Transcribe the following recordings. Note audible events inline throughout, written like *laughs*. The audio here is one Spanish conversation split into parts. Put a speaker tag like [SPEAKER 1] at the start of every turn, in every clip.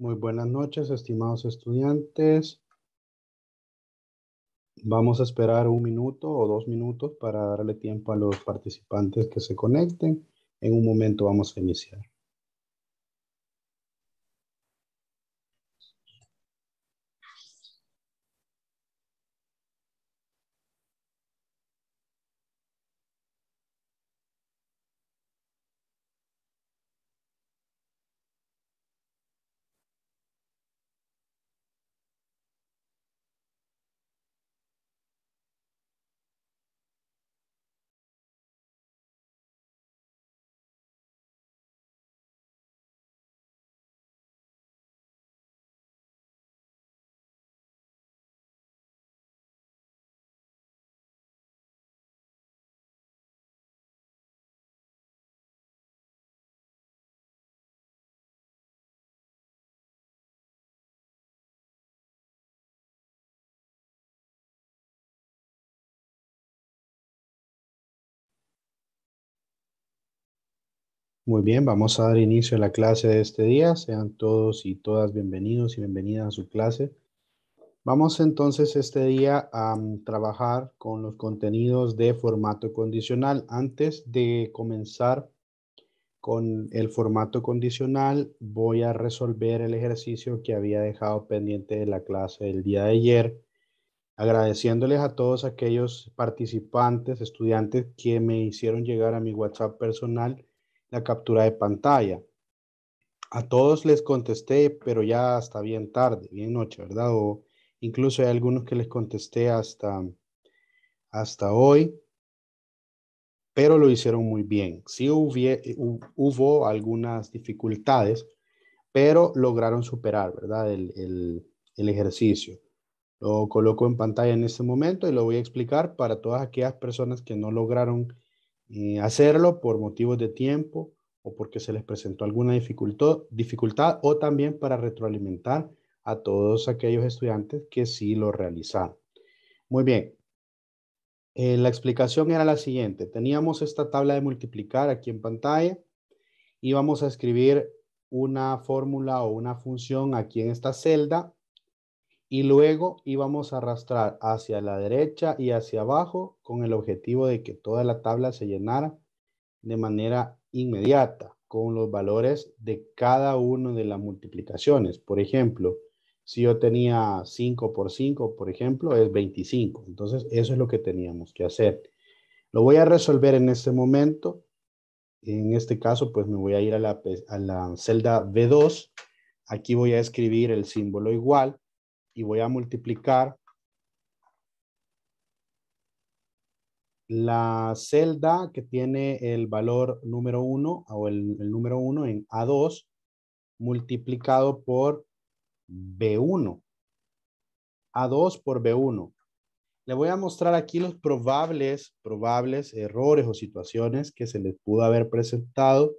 [SPEAKER 1] Muy buenas noches, estimados estudiantes. Vamos a esperar un minuto o dos minutos para darle tiempo a los participantes que se conecten. En un momento vamos a iniciar. Muy bien, vamos a dar inicio a la clase de este día. Sean todos y todas bienvenidos y bienvenidas a su clase. Vamos entonces este día a mm, trabajar con los contenidos de formato condicional. Antes de comenzar con el formato condicional, voy a resolver el ejercicio que había dejado pendiente de la clase del día de ayer, agradeciéndoles a todos aquellos participantes, estudiantes que me hicieron llegar a mi WhatsApp personal la captura de pantalla. A todos les contesté, pero ya está bien tarde, bien noche, ¿verdad? O incluso hay algunos que les contesté hasta, hasta hoy, pero lo hicieron muy bien. Sí hubo algunas dificultades, pero lograron superar, ¿verdad? El, el ejercicio. Lo coloco en pantalla en este momento y lo voy a explicar para todas aquellas personas que no lograron eh, hacerlo por motivos de tiempo o porque se les presentó alguna dificultad o también para retroalimentar a todos aquellos estudiantes que sí lo realizaron. Muy bien. Eh, la explicación era la siguiente. Teníamos esta tabla de multiplicar aquí en pantalla y vamos a escribir una fórmula o una función aquí en esta celda y luego íbamos a arrastrar hacia la derecha y hacia abajo con el objetivo de que toda la tabla se llenara de manera inmediata con los valores de cada una de las multiplicaciones. Por ejemplo, si yo tenía 5 por 5, por ejemplo, es 25. Entonces, eso es lo que teníamos que hacer. Lo voy a resolver en este momento. En este caso, pues me voy a ir a la, celda B2. Aquí voy a escribir el símbolo igual y voy a multiplicar la celda que tiene el valor número 1 o el, número 1 en A2 multiplicado por B1. A2 por B1. Le voy a mostrar aquí los probables, probables errores o situaciones que se les pudo haber presentado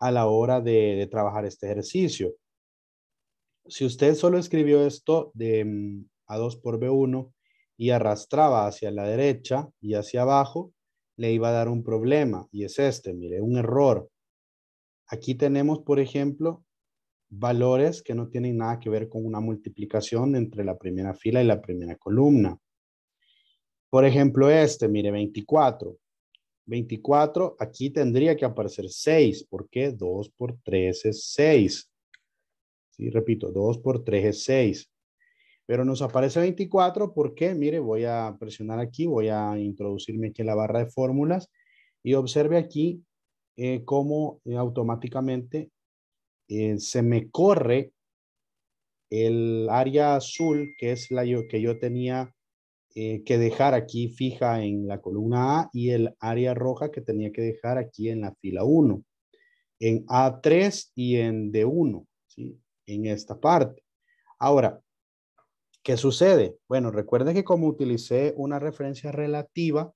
[SPEAKER 1] a la hora de trabajar este ejercicio si usted solo escribió esto de mm, A2 por B1 y arrastraba hacia la derecha y hacia abajo, le iba a dar un problema y es este, mire, un error. Aquí tenemos, por ejemplo, valores que no tienen nada que ver con una multiplicación entre la primera fila y la primera columna. Por ejemplo, este, mire, 24. 24, aquí tendría que aparecer 6, porque 2 por 3 es 6. Y repito, 2 por 3 es 6. Pero nos aparece 24 porque, mire, voy a presionar aquí, voy a introducirme aquí en la barra de fórmulas y observe aquí eh, cómo eh, automáticamente eh, se me corre el área azul que es la yo, que yo tenía eh, que dejar aquí fija en la columna A y el área roja que tenía que dejar aquí en la fila 1, en A3 y en D1. ¿sí? en esta parte. Ahora, ¿qué sucede? Bueno, recuerden que como utilicé una referencia relativa,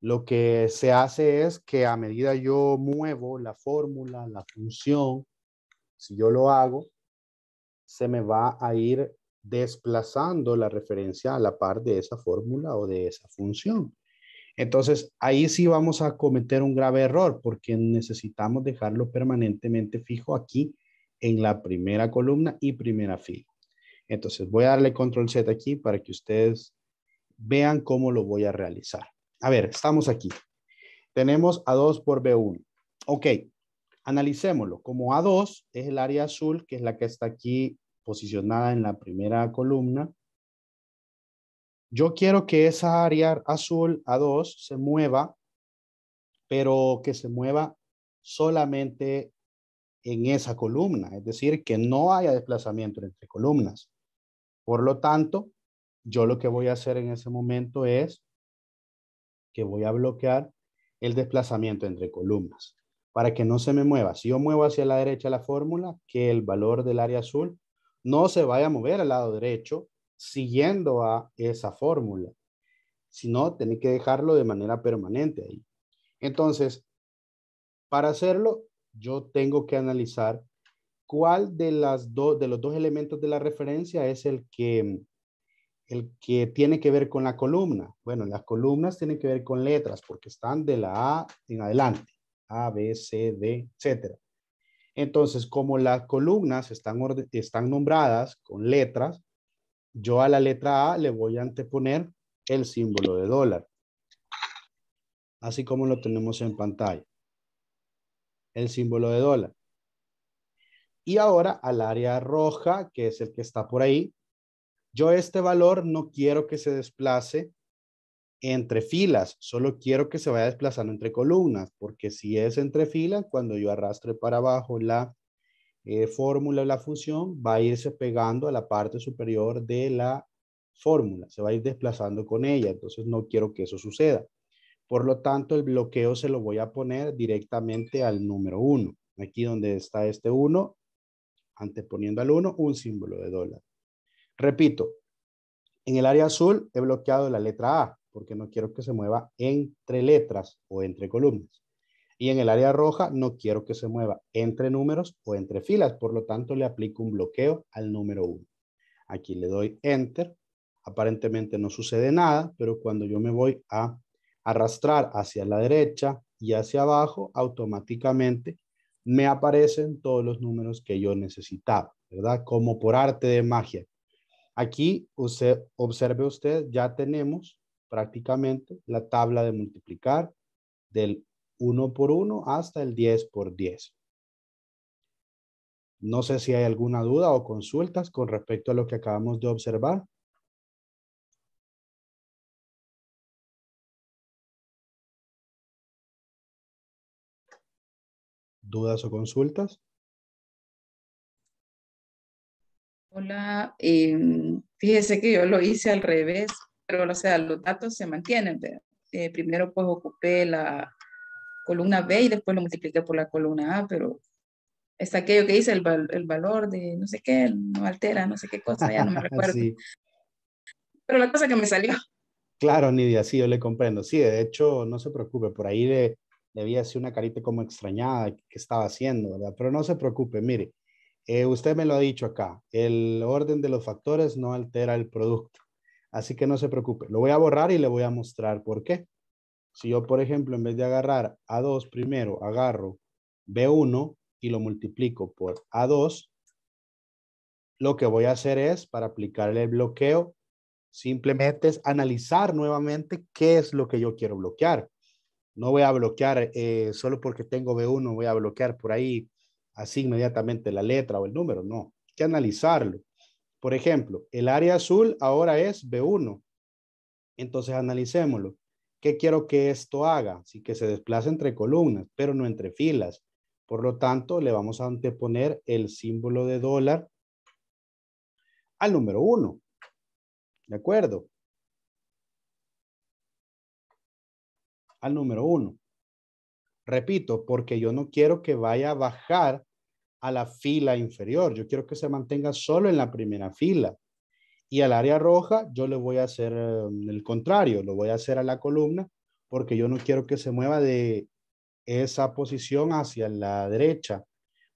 [SPEAKER 1] lo que se hace es que a medida yo muevo la fórmula, la función, si yo lo hago, se me va a ir desplazando la referencia a la par de esa fórmula o de esa función. Entonces, ahí sí vamos a cometer un grave error porque necesitamos dejarlo permanentemente fijo aquí en la primera columna y primera fila. Entonces voy a darle control Z aquí para que ustedes vean cómo lo voy a realizar. A ver, estamos aquí. Tenemos A2 por B1. Ok, analicémoslo. Como A2 es el área azul, que es la que está aquí posicionada en la primera columna, yo quiero que esa área azul A2 se mueva, pero que se mueva solamente en esa columna, es decir, que no haya desplazamiento entre columnas. Por lo tanto, yo lo que voy a hacer en ese momento es que voy a bloquear el desplazamiento entre columnas para que no se me mueva. Si yo muevo hacia la derecha la fórmula, que el valor del área azul no se vaya a mover al lado derecho siguiendo a esa fórmula, sino tener que dejarlo de manera permanente ahí. Entonces, para hacerlo, yo tengo que analizar cuál de, las dos de los dos elementos de la referencia es el que, el que tiene que ver con la columna. Bueno, las columnas tienen que ver con letras porque están de la A en adelante. A, B, C, D, etc. Entonces, como las columnas están, están nombradas con letras, yo a la letra A le voy a anteponer el símbolo de dólar. Así como lo tenemos en pantalla el símbolo de dólar. Y ahora al área roja, que es el que está por ahí, yo este valor no quiero que se desplace entre filas, solo quiero que se vaya desplazando entre columnas, porque si es entre filas, cuando yo arrastre para abajo la eh, fórmula o la función, va a irse pegando a la parte superior de la fórmula, se va a ir desplazando con ella, entonces no quiero que eso suceda. Por lo tanto, el bloqueo se lo voy a poner directamente al número 1. Aquí donde está este 1, anteponiendo al 1, un símbolo de dólar. Repito, en el área azul he bloqueado la letra A porque no quiero que se mueva entre letras o entre columnas. Y en el área roja no quiero que se mueva entre números o entre filas, por lo tanto le aplico un bloqueo al número 1. Aquí le doy Enter, aparentemente no sucede nada, pero cuando yo me voy a arrastrar hacia la derecha y hacia abajo, automáticamente me aparecen todos los números que yo necesitaba, ¿verdad? Como por arte de magia. Aquí, observe usted, ya tenemos prácticamente la tabla de multiplicar del 1 por 1 hasta el 10 por 10. No sé si hay alguna duda o consultas con respecto a
[SPEAKER 2] lo que acabamos de observar.
[SPEAKER 1] dudas o consultas.
[SPEAKER 2] Hola,
[SPEAKER 3] em, fíjese que yo lo hice al revés, pero o sea, los datos se mantienen. Eh, primero pues ocupé la columna B y después lo multipliqué por la columna A, pero es aquello que dice el, valor de no sé qué, no altera, no sé qué cosa,
[SPEAKER 1] ya no me *laughs* recuerdo.
[SPEAKER 3] Pero la cosa que me salió.
[SPEAKER 1] Claro, Nidia, sí, yo le comprendo. Sí, de hecho, no se preocupe, por ahí de le vi así una carita como extrañada que estaba haciendo, ¿verdad? Pero no se preocupe, mire, eh, usted me lo ha dicho acá, el orden de los factores no altera el producto, así que no se preocupe, lo voy a borrar y le voy a mostrar por qué. Si yo, por ejemplo, en vez de agarrar A2 primero, agarro B1 y lo multiplico por A2, lo que voy a hacer es, para aplicarle el bloqueo, simplemente es analizar nuevamente qué es lo que yo quiero bloquear. No voy a bloquear eh, solo porque tengo B1, voy a bloquear por ahí así inmediatamente la letra o el número. No, hay que analizarlo. Por ejemplo, el área azul ahora es B1. Entonces analicémoslo. ¿Qué quiero que esto haga? Sí, que se desplace entre columnas, pero no entre filas. Por lo tanto, le vamos a anteponer el símbolo de dólar al número 1. ¿De acuerdo? al número uno. Repito, porque yo no quiero que vaya a bajar a la fila inferior. Yo quiero que se mantenga solo en la primera fila. Y al área roja yo le voy a hacer eh, el contrario, lo voy a hacer a la columna porque yo no quiero que se mueva de esa posición hacia la derecha,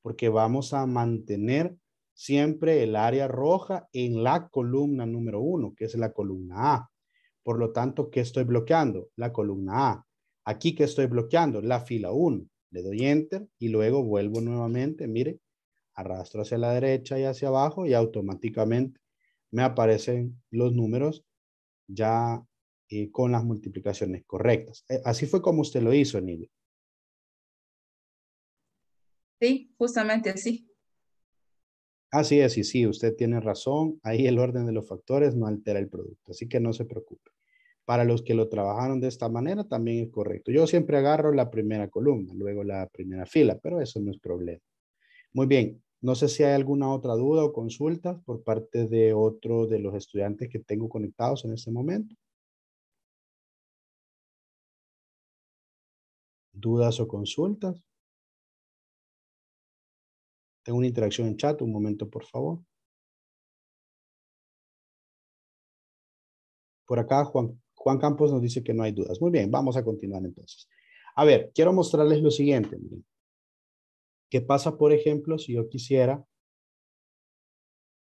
[SPEAKER 1] porque vamos a mantener siempre el área roja en la columna número uno, que es la columna A. Por lo tanto, ¿qué estoy bloqueando? La columna A. Aquí que estoy bloqueando la fila 1, le doy enter y luego vuelvo nuevamente, mire, arrastro hacia la derecha y hacia abajo y automáticamente me aparecen los números ya eh, con las multiplicaciones correctas. Eh, así fue como usted lo hizo, Nilo.
[SPEAKER 2] Sí, justamente así.
[SPEAKER 1] Así es, y sí, usted tiene razón. Ahí el orden de los factores no altera el producto, así que no se preocupe. Para los que lo trabajaron de esta manera también es correcto. Yo siempre agarro la primera columna, luego la primera fila, pero eso no es problema. Muy bien, no sé si hay alguna otra duda o consulta por parte de otro de los estudiantes que tengo conectados en este momento.
[SPEAKER 2] ¿Dudas o consultas? Tengo una interacción en chat, un momento por favor.
[SPEAKER 1] Por acá, Juan. Juan Campos nos dice que no hay dudas. Muy bien, vamos a continuar entonces. A ver, quiero mostrarles lo siguiente. ¿Qué pasa, por ejemplo, si yo quisiera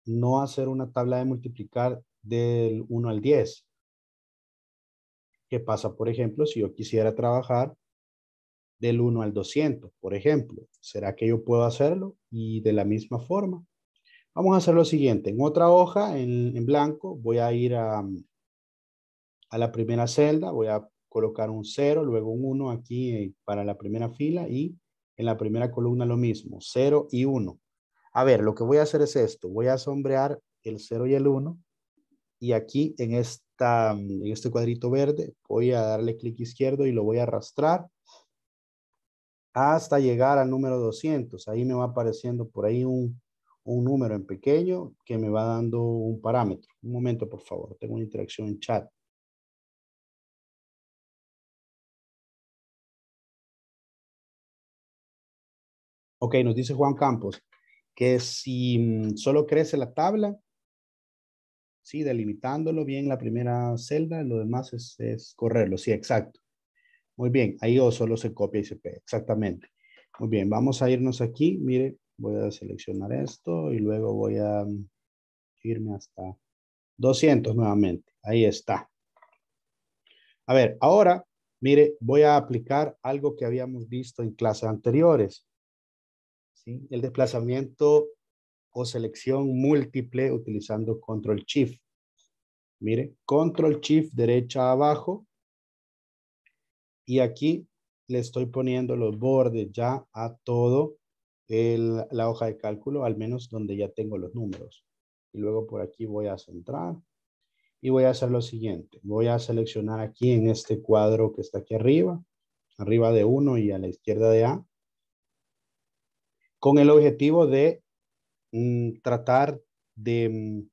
[SPEAKER 1] no hacer una tabla de multiplicar del 1 al 10? ¿Qué pasa, por ejemplo, si yo quisiera trabajar del 1 al 200, por ejemplo? ¿Será que yo puedo hacerlo? Y de la misma forma. Vamos a hacer lo siguiente. En otra hoja, en blanco, voy a ir a, a la primera celda, voy a colocar un 0, luego un 1 aquí eh, para la primera fila y en la primera columna lo mismo, 0 y 1. A ver, lo que voy a hacer es esto, voy a sombrear el 0 y el 1 y aquí en, esta, en este cuadrito verde voy a darle clic izquierdo y lo voy a arrastrar hasta llegar al número 200. Ahí me va apareciendo por ahí un número en pequeño que me va dando un parámetro. Un momento, por favor, tengo una interacción en chat. Ok, nos dice Juan Campos que si mm, solo crece la tabla, sí, delimitándolo bien la primera celda, lo demás es, correrlo, sí, exacto. Muy bien, ahí o solo se copia y se pega, exactamente. Muy bien, vamos a irnos aquí, mire, voy a seleccionar esto y luego voy a mm, irme hasta 200 nuevamente, ahí está. A ver, ahora, mire, voy a aplicar algo que habíamos visto en clases anteriores el desplazamiento o selección múltiple utilizando Control Shift. Mire, Control Shift derecha abajo. Y aquí le estoy poniendo los bordes ya a todo la hoja de cálculo, al menos donde ya tengo los números. Y luego por aquí voy a centrar y voy a hacer lo siguiente. Voy a seleccionar aquí en este cuadro que está aquí arriba, arriba de 1 y a la izquierda de A con el objetivo de mm, tratar de mm,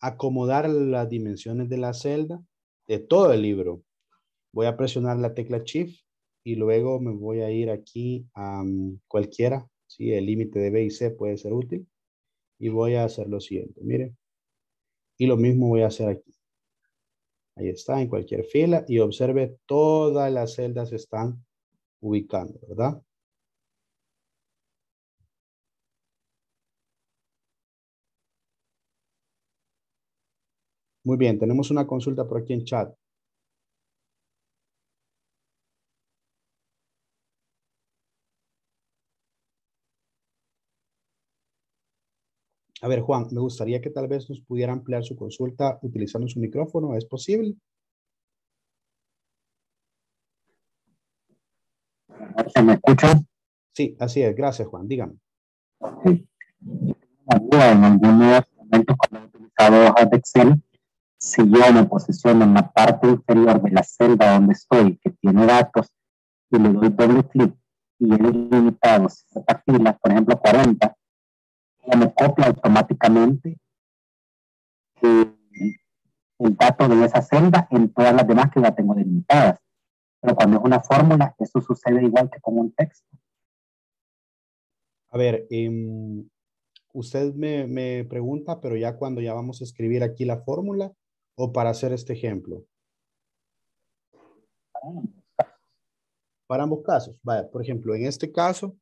[SPEAKER 1] acomodar las dimensiones de la celda de todo el libro. Voy a presionar la tecla Shift y luego me voy a ir aquí a mm, cualquiera. Si El límite de B y C puede ser útil. Y voy a hacer lo siguiente. Miren Y lo mismo voy a hacer aquí. Ahí está, en cualquier fila. Y observe, todas las celdas están ubicando, ¿verdad? Muy bien, tenemos una consulta por aquí en chat. A ver, Juan, me gustaría que tal vez nos pudiera ampliar su consulta utilizando su micrófono. ¿Es posible? ¿Se me escucha? Sí, así es. Gracias, Juan. Dígame.
[SPEAKER 2] cuando he utilizado si yo me posiciono en la parte inferior de la celda donde estoy, que tiene datos, y le doy doble clic y él es limitado esta por ejemplo 40, ella me copia automáticamente eh, el dato de esa celda en todas las demás que la tengo delimitadas. Pero cuando es una fórmula, eso sucede igual que con un texto.
[SPEAKER 1] A ver, em, usted me, me pregunta, pero ya cuando ya vamos a escribir aquí la fórmula, o para hacer este ejemplo? Para ambos casos. Vaya, por ejemplo, en este caso,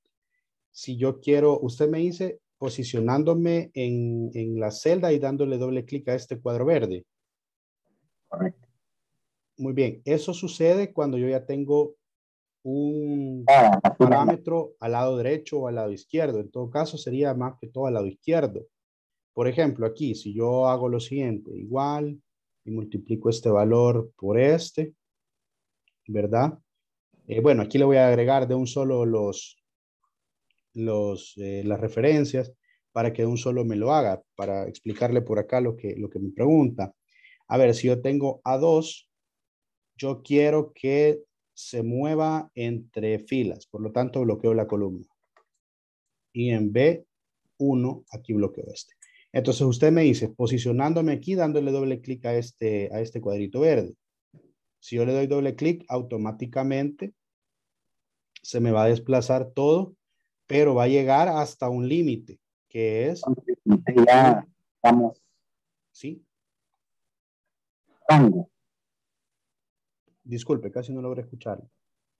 [SPEAKER 1] si yo quiero, usted me dice posicionándome en, en la celda y dándole doble clic a este cuadro verde. Correcto. Muy bien, eso sucede cuando yo ya tengo un ah, parámetro al lado derecho o al lado izquierdo. En todo caso, sería más que todo al lado izquierdo. Por ejemplo, aquí, si yo hago lo siguiente, igual, y multiplico este valor por este, ¿verdad? Eh, bueno, aquí le voy a agregar de un solo los, eh, las referencias para que de un solo me lo haga, para explicarle por acá lo que, lo que me pregunta. A ver, si yo tengo A2, yo quiero que se mueva entre filas, por lo tanto bloqueo la columna. Y en B1, aquí bloqueo este. Entonces usted me dice, posicionándome aquí, dándole doble clic a este, a este cuadrito verde. Si yo le doy doble clic, automáticamente se me va a desplazar todo, pero va a llegar hasta un límite, que es... Ya estamos. ¿Sí? Rango. Disculpe, casi no logro escucharlo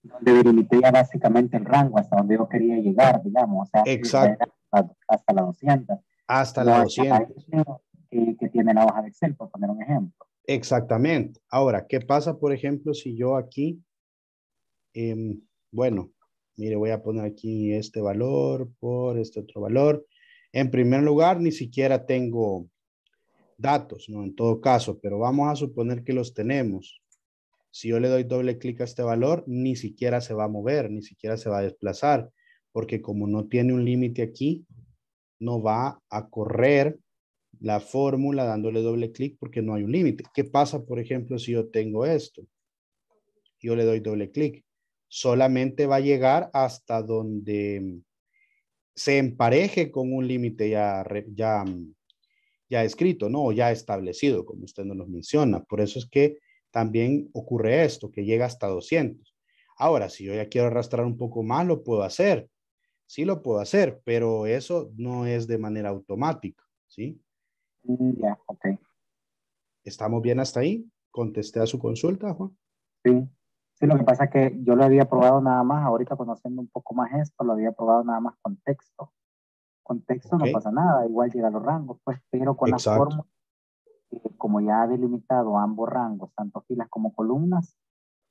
[SPEAKER 3] donde delimité básicamente el rango hasta donde yo quería llegar, digamos, Exacto.
[SPEAKER 1] Hasta, hasta, la 200 hasta la 200.
[SPEAKER 3] Que, tiene la hoja de Excel, por poner un ejemplo.
[SPEAKER 1] Exactamente. Ahora, ¿qué pasa, por ejemplo, si yo aquí, em, bueno, mire, voy a poner aquí este valor por este otro valor. En primer lugar, ni siquiera tengo datos, ¿no? En todo caso, pero vamos a suponer que los tenemos. Si yo le doy doble clic a este valor, ni siquiera se va a mover, ni siquiera se va a desplazar, porque como no tiene un límite aquí, no va a correr la fórmula dándole doble clic porque no hay un límite. ¿Qué pasa, por ejemplo, si yo tengo esto? Yo le doy doble clic. Solamente va a llegar hasta donde se empareje con un límite ya, ya, ya escrito, ¿no? O ya establecido, como usted nos menciona. Por eso es que también ocurre esto, que llega hasta 200. Ahora, si yo ya quiero arrastrar un poco más, lo puedo hacer sí lo puedo hacer, pero eso no es de manera automática, ¿sí? Mm, ya, ok. ¿Estamos bien hasta ahí? ¿Contesté a su consulta, Juan? Sí. Sí, lo que pasa es que yo lo había probado nada más, ahorita conociendo un poco más esto, lo había probado nada más
[SPEAKER 3] con texto. Con texto no pasa nada, igual llega a los rangos, pues, pero con la forma, eh, como ya ha delimitado ambos rangos, tanto filas como columnas,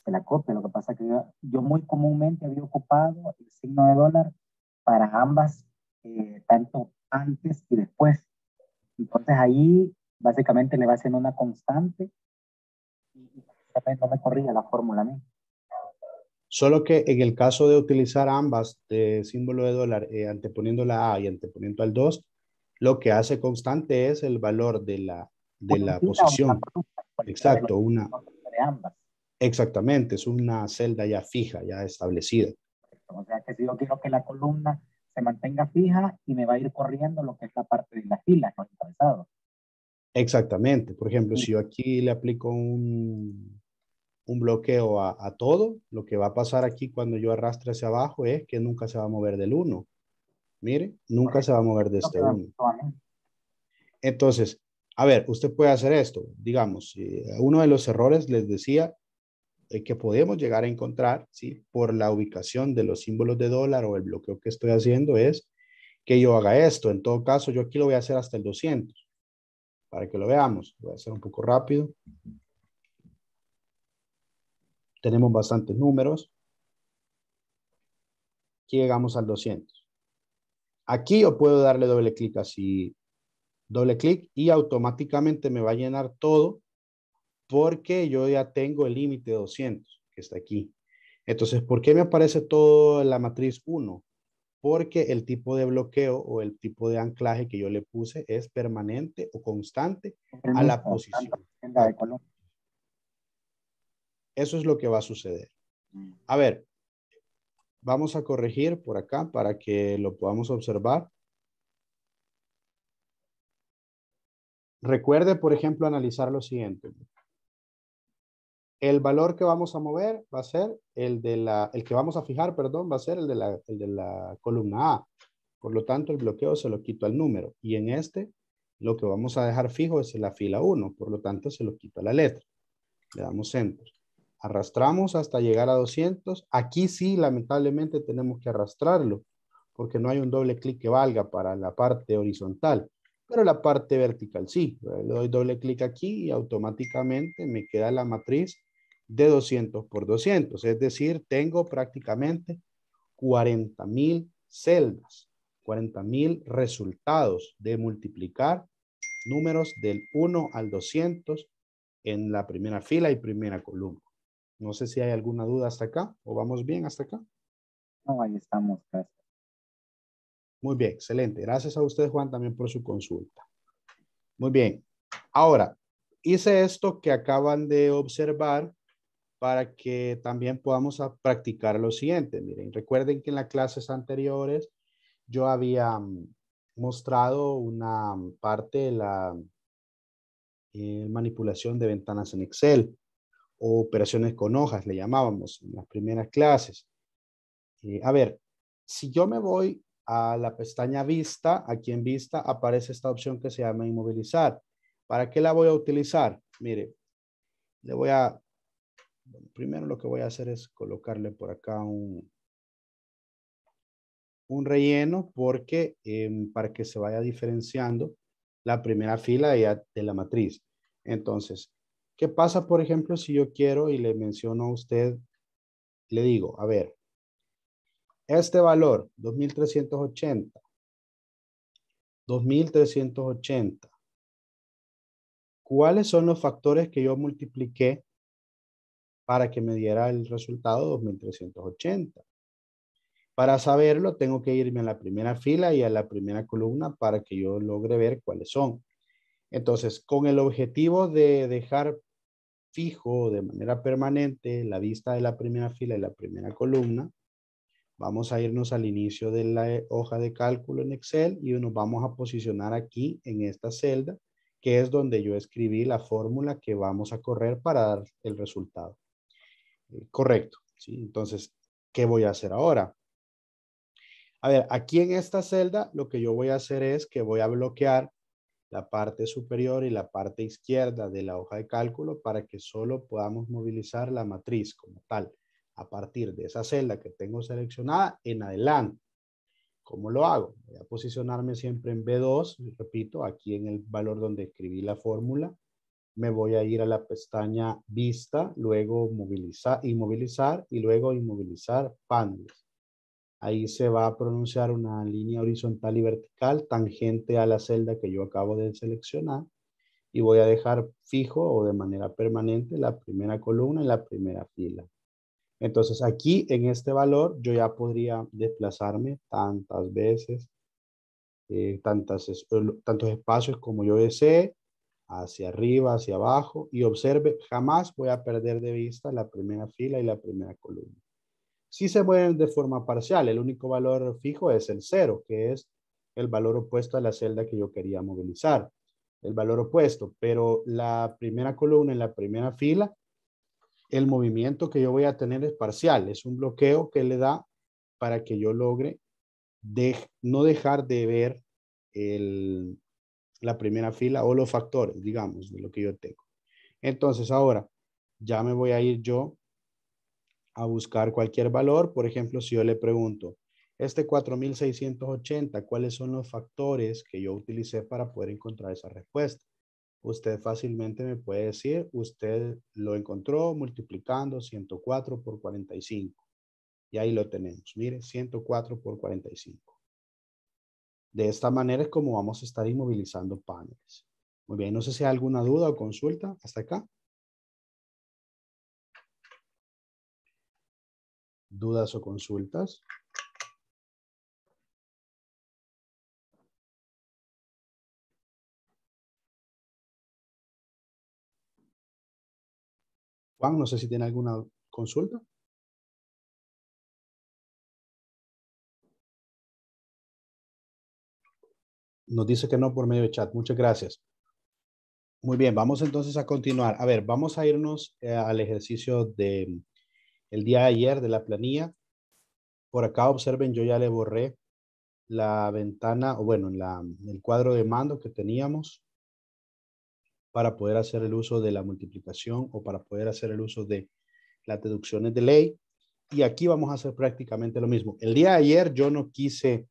[SPEAKER 3] se la copia. Lo que pasa es que yo muy comúnmente había ocupado el signo de dólar para ambas, eh, tanto antes y después. Entonces ahí básicamente le va a hacer una constante y no me corría la fórmula
[SPEAKER 1] Solo que en el caso de utilizar ambas de símbolo de dólar, eh, anteponiendo la A y anteponiendo al 2, lo que hace constante es el valor de la, de la posición. Exacto, una. Exactamente, es una celda ya fija, ya establecida.
[SPEAKER 3] O sea que si yo quiero que la columna se mantenga fija y me va a ir corriendo lo que es la parte de las filas, no
[SPEAKER 1] Exactamente. Por ejemplo, si yo aquí le aplico un, un bloqueo a, todo, lo que va a pasar aquí cuando yo arrastre hacia abajo es que nunca se va a mover del 1. Mire, nunca se va a mover de este 1. Entonces, a ver, usted puede hacer esto. Digamos, eh, uno de los errores les decía eh, que podemos llegar a encontrar, si Por la ubicación de los símbolos de dólar o el bloqueo que estoy haciendo es que yo haga esto. En todo caso, yo aquí lo voy a hacer hasta el 200. Para que lo veamos. Voy a hacer un poco rápido. Tenemos bastantes números. llegamos al 200. Aquí yo puedo darle doble clic así. Doble clic y automáticamente me va a llenar todo porque yo ya tengo el límite 200 que está aquí. Entonces, ¿por qué me aparece toda la matriz 1? Porque el tipo de bloqueo o el tipo de anclaje que yo le puse es permanente o constante a la posición. Eso es lo que va a suceder. Mm. A ver, vamos a corregir por acá para que lo podamos observar. Recuerde, por ejemplo, analizar lo siguiente. El valor que vamos a mover va a ser el de la, el que vamos a fijar, perdón, va a ser el de la, columna A. Por lo tanto, el bloqueo se lo quito al número. Y en este, lo que vamos a dejar fijo es la fila 1. Por lo tanto, se lo quito a la letra. Le damos Enter. Arrastramos hasta llegar a 200. Aquí sí, lamentablemente, tenemos que arrastrarlo. Porque no hay un doble clic que valga para la parte horizontal. Pero la parte vertical sí. Le doy doble clic aquí y automáticamente me queda la matriz de 200 por 200, es decir, tengo prácticamente 40.000 mil celdas, 40.000 mil resultados de multiplicar números del 1 al 200 en la primera fila y primera columna. No sé si hay alguna duda hasta acá o vamos bien hasta acá.
[SPEAKER 3] No, ahí estamos,
[SPEAKER 1] Muy bien, excelente. Gracias a usted, Juan, también por su consulta. Muy bien. Ahora, hice esto que acaban de observar para que también podamos practicar lo siguiente. Miren, recuerden que en las clases anteriores yo había mm, mostrado una parte de la eh, manipulación de ventanas en Excel o operaciones con hojas, le llamábamos en las primeras clases. Eh, a ver, si yo me voy a la pestaña Vista, aquí en Vista aparece esta opción que se llama Inmovilizar. ¿Para qué la voy a utilizar? Mire, le voy a primero lo que voy a hacer es colocarle por acá un, relleno porque em, para que se vaya diferenciando la primera fila de la matriz. Entonces, ¿qué pasa, por ejemplo, si yo quiero y le menciono a usted, le digo, a ver, este valor, 2380, 2380, ¿cuáles son los factores que yo multipliqué para que me diera el resultado 2380. Para saberlo, tengo que irme a la primera fila y a la primera columna para que yo logre ver cuáles son. Entonces, con el objetivo de dejar fijo de manera permanente la vista de la primera fila y la primera columna, vamos a irnos al inicio de la hoja de cálculo en Excel y nos vamos a posicionar aquí en esta celda, que es donde yo escribí la fórmula que vamos a correr para dar el resultado. Eh, correcto. ¿sí? Entonces, ¿qué voy a hacer ahora? A ver, aquí en esta celda lo que yo voy a hacer es que voy a bloquear la parte superior y la parte izquierda de la hoja de cálculo para que solo podamos movilizar la matriz como tal a partir de esa celda que tengo seleccionada en adelante. ¿Cómo lo hago? Voy a posicionarme siempre en B2, repito, aquí en el valor donde escribí la fórmula me voy a ir a la pestaña vista, luego movilizar, inmovilizar y luego inmovilizar paneles. Ahí se va a pronunciar una línea horizontal y vertical tangente a la celda que yo acabo de seleccionar y voy a dejar fijo o de manera permanente la primera columna y la primera fila. Entonces aquí en este valor yo ya podría desplazarme tantas veces, eh, tantos espacios como yo desee, hacia arriba, hacia abajo y observe, jamás voy a perder de vista la primera fila y la primera columna. Si se mueven de forma parcial, el único valor fijo es el cero, que es el valor opuesto a la celda que yo quería movilizar, el valor opuesto, pero la primera columna y la primera fila, el movimiento que yo voy a tener es parcial, es un bloqueo que le da para que yo logre de, no dejar de ver el, la primera fila o los factores, digamos, de lo que yo tengo. Entonces ahora ya me voy a ir yo a buscar cualquier valor. Por ejemplo, si yo le pregunto, este 4680, ¿cuáles son los factores que yo utilicé para poder encontrar esa respuesta? Usted fácilmente me puede decir, usted lo encontró multiplicando 104 por 45. Y ahí lo tenemos. Mire, 104 por 45. De esta manera es como vamos a estar inmovilizando paneles. Muy bien, no sé si hay alguna duda o consulta hasta acá.
[SPEAKER 2] ¿Dudas o consultas? Juan, no sé si tiene alguna consulta.
[SPEAKER 1] Nos dice que no por medio de chat. Muchas gracias. Muy bien, vamos entonces a continuar. A ver, vamos a irnos eh, al ejercicio de el día de ayer de la planilla. Por acá observen, yo ya le borré la ventana, o bueno, el cuadro de mando que teníamos para poder hacer el uso de la multiplicación o para poder hacer el uso de las deducciones de ley. Y aquí vamos a hacer prácticamente lo mismo. El día de ayer yo no quise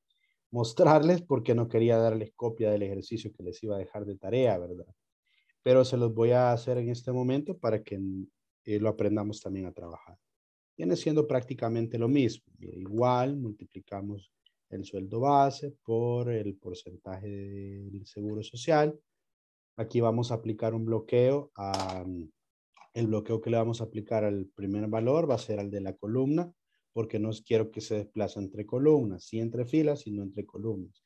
[SPEAKER 1] mostrarles porque no quería darles copia del ejercicio que les iba a dejar de tarea, ¿verdad? Pero se los voy a hacer en este momento para que mm, eh, lo aprendamos también a trabajar. Viene siendo prácticamente lo mismo. Igual multiplicamos el sueldo base por el porcentaje del seguro social. Aquí vamos a aplicar un bloqueo. A, mm, el bloqueo que le vamos a aplicar al primer valor va a ser al de la columna porque no quiero que se desplace entre columnas, sí entre filas, sino entre columnas.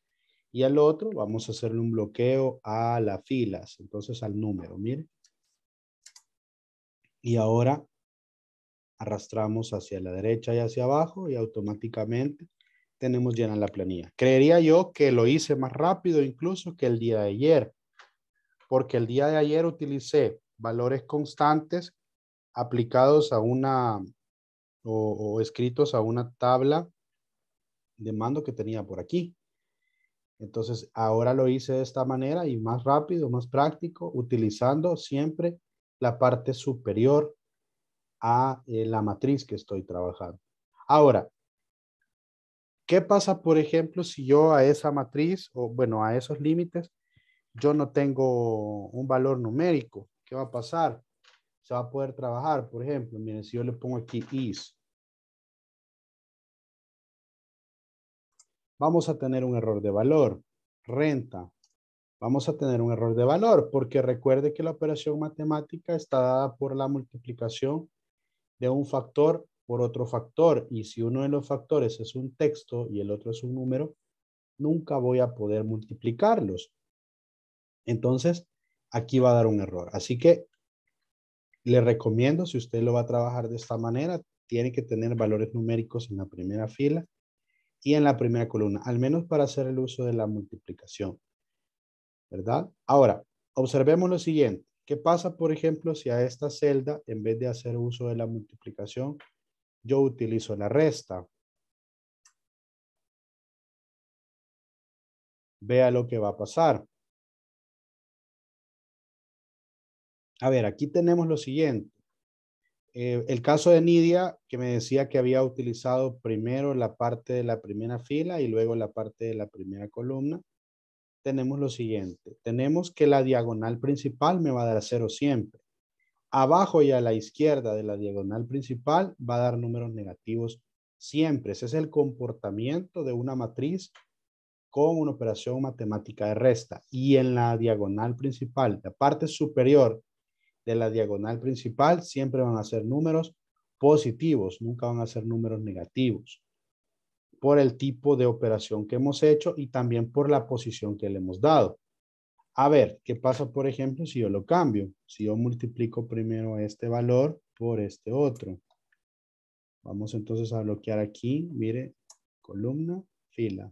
[SPEAKER 1] Y al otro vamos a hacerle un bloqueo a las filas, entonces al número, mire. Y ahora arrastramos hacia la derecha y hacia abajo y automáticamente tenemos llena la planilla. Creería yo que lo hice más rápido incluso que el día de ayer, porque el día de ayer utilicé valores constantes aplicados a una o, escritos a una tabla de mando que tenía por aquí. Entonces, ahora lo hice de esta manera y más rápido, más práctico, utilizando siempre la parte superior a eh, la matriz que estoy trabajando. Ahora, ¿qué pasa, por ejemplo, si yo a esa matriz, o bueno, a esos límites, yo no tengo un valor numérico? ¿Qué va a pasar? Se va a poder trabajar, por ejemplo, miren, si yo le pongo aquí is, vamos a tener un error de valor. Renta, vamos a tener un error de valor, porque recuerde que la operación matemática está dada por la multiplicación de un factor por otro factor. Y si uno de los factores es un texto y el otro es un número, nunca voy a poder multiplicarlos. Entonces, aquí va a dar un error. Así que le recomiendo, si usted lo va a trabajar de esta manera, tiene que tener valores numéricos en la primera fila y en la primera columna, al menos para hacer el uso de la multiplicación. ¿Verdad? Ahora, observemos lo siguiente. ¿Qué pasa, por ejemplo, si a esta celda, en vez de hacer uso de la multiplicación, yo utilizo la resta?
[SPEAKER 2] Vea lo que va a pasar.
[SPEAKER 1] A ver, aquí tenemos lo siguiente. Eh, el caso de Nidia, que me decía que había utilizado primero la parte de la primera fila y luego la parte de la primera columna, tenemos lo siguiente. Tenemos que la diagonal principal me va a dar cero siempre. Abajo y a la izquierda de la diagonal principal va a dar números negativos siempre. Ese es el comportamiento de una matriz con una operación matemática de resta. Y en la diagonal principal, la parte superior de la diagonal principal siempre van a ser números positivos, nunca van a ser números negativos por el tipo de operación que hemos hecho y también por la posición que le hemos dado. A ver, ¿qué pasa, por ejemplo, si yo lo cambio? Si yo multiplico primero este valor por este otro. Vamos entonces a bloquear aquí, mire, columna, fila.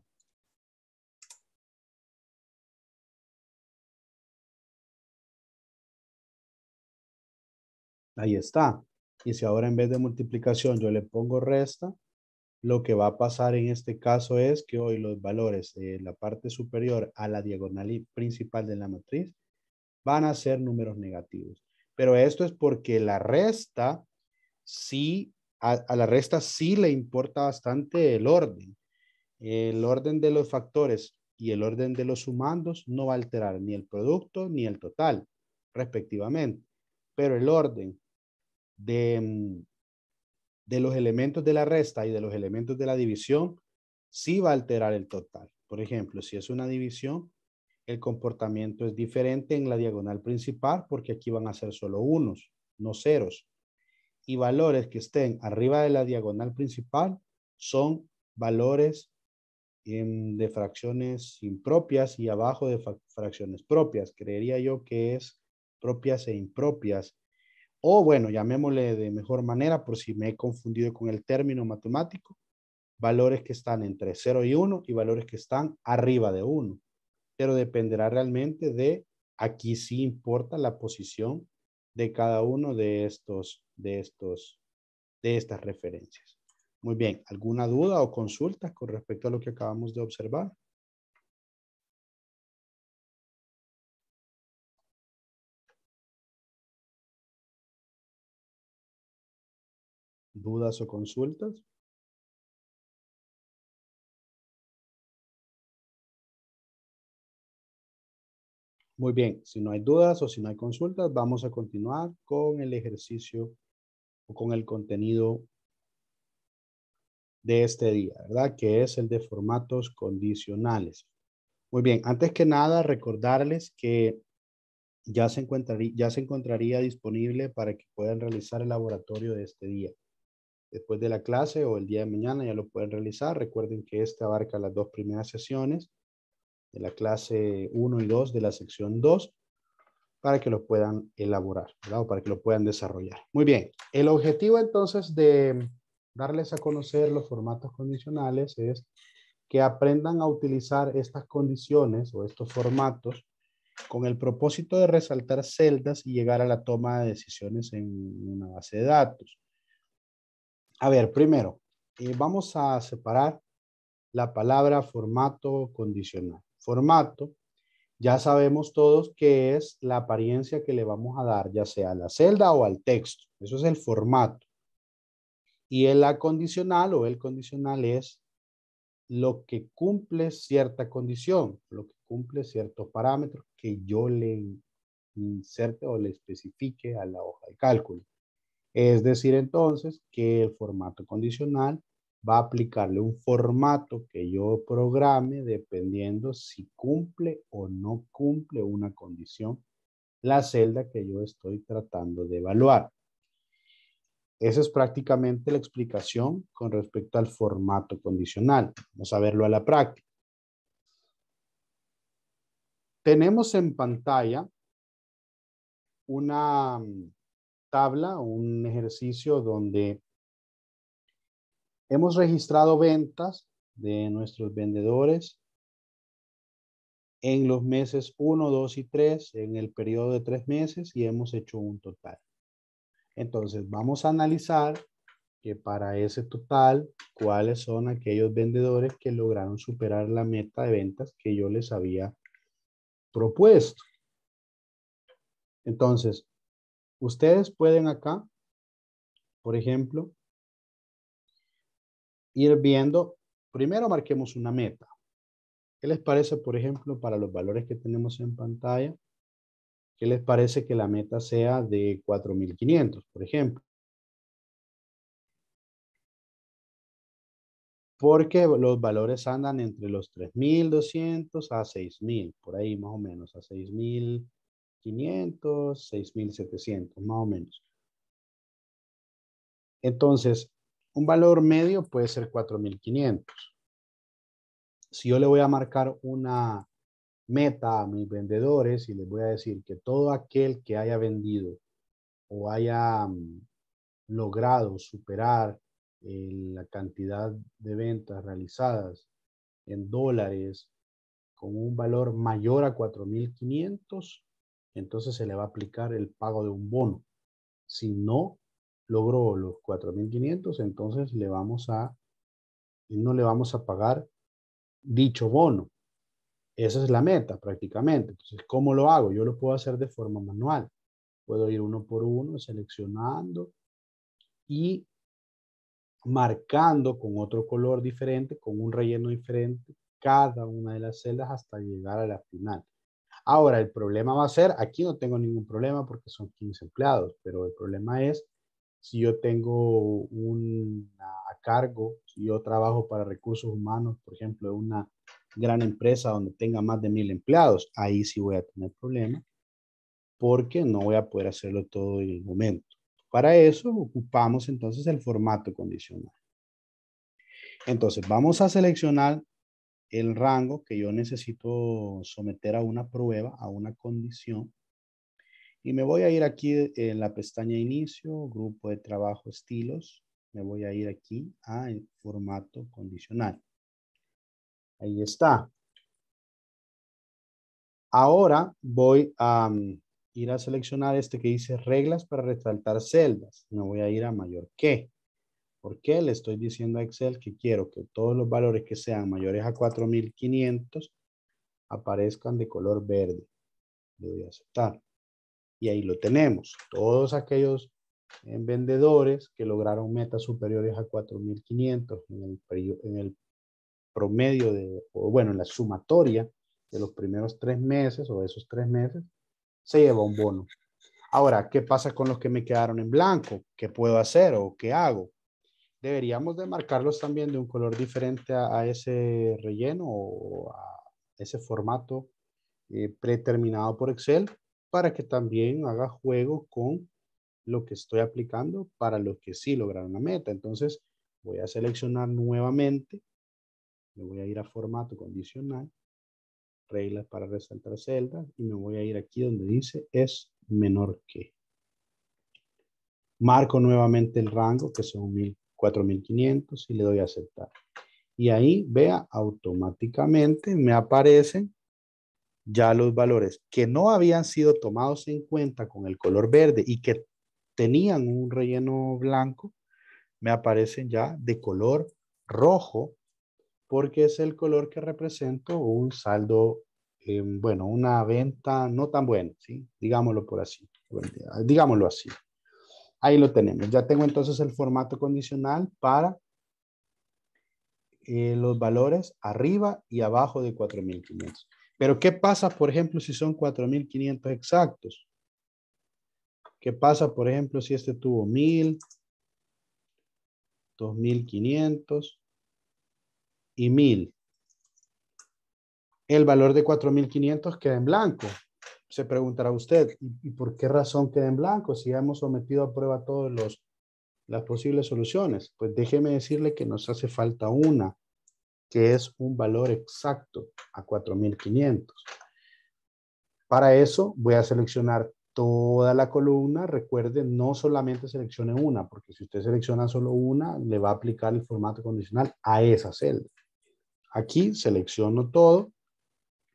[SPEAKER 1] Ahí está. Y si ahora en vez de multiplicación yo le pongo resta, lo que va a pasar en este caso es que hoy los valores de la parte superior a la diagonal principal de la matriz van a ser números negativos. Pero esto es porque la resta sí, a, a la resta sí le importa bastante el orden. El orden de los factores y el orden de los sumandos no va a alterar ni el producto ni el total, respectivamente. Pero el orden de, mm, de los elementos de la resta y de los elementos de la división, sí va a alterar el total. Por ejemplo, si es una división, el comportamiento es diferente en la diagonal principal porque aquí van a ser solo unos, no ceros. Y valores que estén arriba de la diagonal principal son valores em, de fracciones impropias y abajo de fracciones propias. Creería yo que es propias e impropias o bueno, llamémosle de mejor manera por si me he confundido con el término matemático, valores que están entre 0 y 1 y valores que están arriba de 1. Pero dependerá realmente de, aquí sí importa la posición de cada uno de estos, de estos, de estas referencias. Muy bien, ¿alguna duda o consulta con respecto a lo que acabamos de observar?
[SPEAKER 2] dudas o consultas.
[SPEAKER 1] Muy bien, si no hay dudas o si no hay consultas, vamos a continuar con el ejercicio o con el contenido de este día, ¿verdad? Que es el de formatos condicionales. Muy bien, antes que nada, recordarles que ya se encontraría, ya se encontraría disponible para que puedan realizar el laboratorio de este día después de la clase o el día de mañana ya lo pueden realizar. Recuerden que este abarca las dos primeras sesiones de la clase 1 y 2 de la sección 2 para que lo puedan elaborar o para que lo puedan desarrollar. Muy bien, el objetivo entonces de darles a conocer los formatos condicionales es que aprendan a utilizar estas condiciones o estos formatos con el propósito de resaltar celdas y llegar a la toma de decisiones en una base de datos. A ver, primero, eh, vamos a separar la palabra formato condicional. Formato, ya sabemos todos que es la apariencia que le vamos a dar, ya sea a la celda o al texto. Eso es el formato. Y el acondicional o el condicional es lo que cumple cierta condición, lo que cumple ciertos parámetros que yo le inserte o le especifique a la hoja de cálculo. Es decir, entonces, que el formato condicional va a aplicarle un formato que yo programe dependiendo si cumple o no cumple una condición la celda que yo estoy tratando de evaluar. Esa es prácticamente la explicación con respecto al formato condicional. Vamos a verlo a la práctica. Tenemos en pantalla una tabla, un ejercicio donde hemos registrado ventas de nuestros vendedores en los meses 1, 2 y 3, en el periodo de tres meses y hemos hecho un total. Entonces, vamos a analizar que para ese total, cuáles son aquellos vendedores que lograron superar la meta de ventas que yo les había propuesto. Entonces, Ustedes pueden acá, por ejemplo, ir viendo, primero marquemos una meta. ¿Qué les parece, por ejemplo, para los valores que tenemos en pantalla? ¿Qué les parece que la meta sea de 4.500, por ejemplo? Porque los valores andan entre los 3.200 a 6.000, por ahí más o menos, a 6.000. 500, 6700, más o menos. Entonces, un valor medio puede ser 4500. Si yo le voy a marcar una meta a mis vendedores y les voy a decir que todo aquel que haya vendido o haya mm, logrado superar eh, la cantidad de ventas realizadas en dólares con un valor mayor a 4.500 entonces se le va a aplicar el pago de un bono. Si no logró los 4.500, entonces le vamos a, no le vamos a pagar dicho bono. Esa es la meta prácticamente. Entonces, ¿cómo lo hago? Yo lo puedo hacer de forma manual. Puedo ir uno por uno seleccionando y marcando con otro color diferente, con un relleno diferente, cada una de las celdas hasta llegar a la final. Ahora, el problema va a ser, aquí no tengo ningún problema porque son 15 empleados, pero el problema es si yo tengo un a cargo, si yo trabajo para recursos humanos, por ejemplo, de una gran empresa donde tenga más de mil empleados, ahí sí voy a tener problema, porque no voy a poder hacerlo todo en el momento. Para eso ocupamos entonces el formato condicional. Entonces vamos a seleccionar el rango que yo necesito someter a una prueba, a una condición. Y me voy a ir aquí en la pestaña inicio, grupo de trabajo, estilos. Me voy a ir aquí a formato condicional. Ahí está. Ahora voy a mm, ir a seleccionar este que dice reglas para resaltar celdas. Me voy a ir a mayor que. ¿Por qué le estoy diciendo a Excel que quiero que todos los valores que sean mayores a 4500 aparezcan de color verde? Le doy a aceptar. Y ahí lo tenemos. Todos aquellos eh, vendedores que lograron metas superiores a 4500 en el, en el promedio de, o bueno, en la sumatoria de los primeros tres meses o esos tres meses, se lleva un bono. Ahora, ¿qué pasa con los que me quedaron en blanco? ¿Qué puedo hacer o qué hago? deberíamos de marcarlos también de un color diferente a, ese relleno o a ese formato eh, predeterminado por Excel para que también haga juego con lo que estoy aplicando para los que sí lograron la meta. Entonces voy a seleccionar nuevamente, me voy a ir a formato condicional, reglas para resaltar celdas y me voy a ir aquí donde dice es menor que. Marco nuevamente el rango que son mil 4500 y le doy a aceptar. Y ahí, vea, automáticamente me aparecen ya los valores que no habían sido tomados en cuenta con el color verde y que tenían un relleno blanco, me aparecen ya de color rojo porque es el color que represento un saldo, eh, bueno, una venta no tan buena, ¿sí? digámoslo por así, digámoslo así. Ahí lo tenemos. Ya tengo entonces el formato condicional para eh, los valores arriba y abajo de 4500. Pero ¿qué pasa, por ejemplo, si son 4500 exactos? ¿Qué pasa, por ejemplo, si este tuvo 1000, 2500 y 1000? El valor de 4500 queda en blanco se preguntará usted, ¿y, por qué razón queda en blanco si ya hemos sometido a prueba todas las posibles soluciones? Pues déjeme decirle que nos hace falta una, que es un valor exacto a 4.500. Para eso voy a seleccionar toda la columna. Recuerde, no solamente seleccione una, porque si usted selecciona solo una, le va a aplicar el formato condicional a esa celda. Aquí selecciono todo,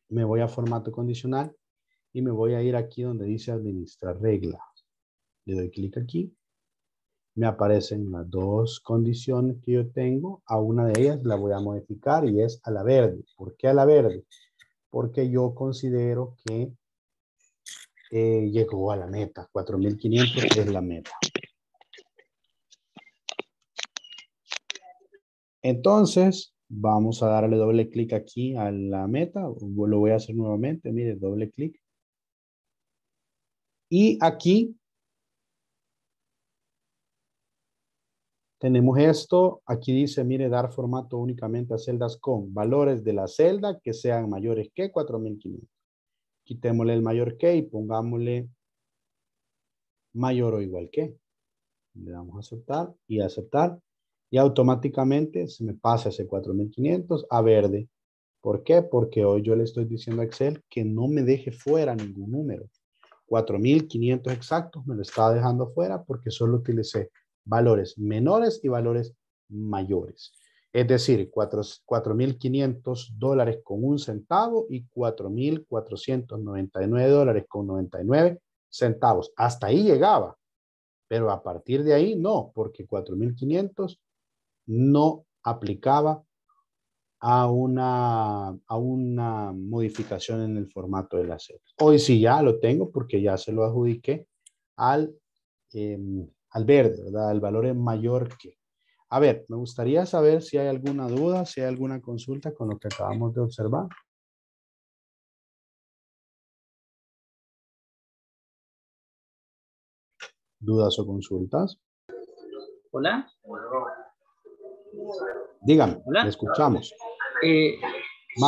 [SPEAKER 1] me voy a formato condicional y me voy a ir aquí donde dice administrar regla. Le doy clic aquí. Me aparecen las dos condiciones que yo tengo. A una de ellas la voy a modificar y es a la verde. ¿Por qué a la verde? Porque yo considero que eh, llegó a la meta. 4.500 es la meta. Entonces, vamos a darle doble clic aquí a la meta. Lo voy a hacer nuevamente. Mire, doble clic. Y aquí tenemos esto. Aquí dice, mire, dar formato únicamente a celdas con valores de la celda que sean mayores que 4500. Quitémosle el mayor que y pongámosle mayor o igual que. Le damos a aceptar y aceptar. Y automáticamente se me pasa ese 4500 a verde. ¿Por qué? Porque hoy yo le estoy diciendo a Excel que no me deje fuera ningún número. 4.500 exactos me lo estaba dejando fuera porque solo utilicé valores menores y valores mayores. Es decir, 4.500 dólares con un centavo y 4.499 dólares con 99 centavos. Hasta ahí llegaba, pero a partir de ahí no, porque 4.500 no aplicaba a una, a una modificación en el formato de la Hoy sí ya lo tengo porque ya se lo adjudiqué al, em, al verde, ¿verdad? El valor es mayor que. A ver, me gustaría saber si hay alguna duda, si hay alguna consulta con lo que acabamos de observar. ¿Dudas o consultas? Hola. Dígame, escuchamos. Eh, ah,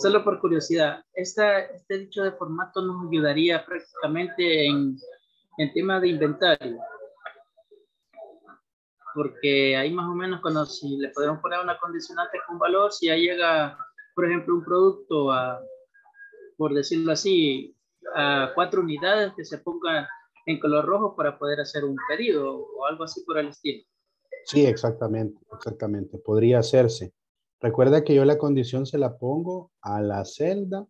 [SPEAKER 3] solo, por curiosidad, este dicho de formato nos ayudaría prácticamente en, en tema de inventario. Porque ahí más o menos cuando si le podemos poner una condicionante con valor, si ya llega, por ejemplo, un producto a, por decirlo así, a cuatro unidades que se ponga en color rojo para poder hacer un pedido o algo así por el estilo.
[SPEAKER 1] Sí, exactamente, exactamente. Podría hacerse. Recuerda que yo la condición se la pongo a la celda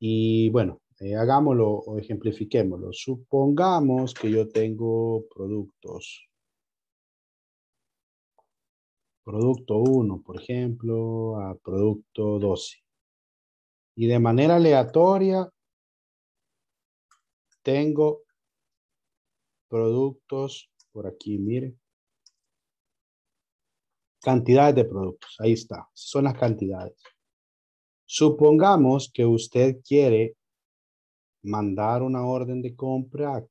[SPEAKER 1] y bueno, eh, hagámoslo o ejemplifiquémoslo. Supongamos que yo tengo productos. Producto 1, por ejemplo, a producto 12. Y de manera aleatoria tengo productos por aquí, mire. Cantidades de productos, ahí está, son las cantidades. Supongamos que usted quiere mandar una orden de compra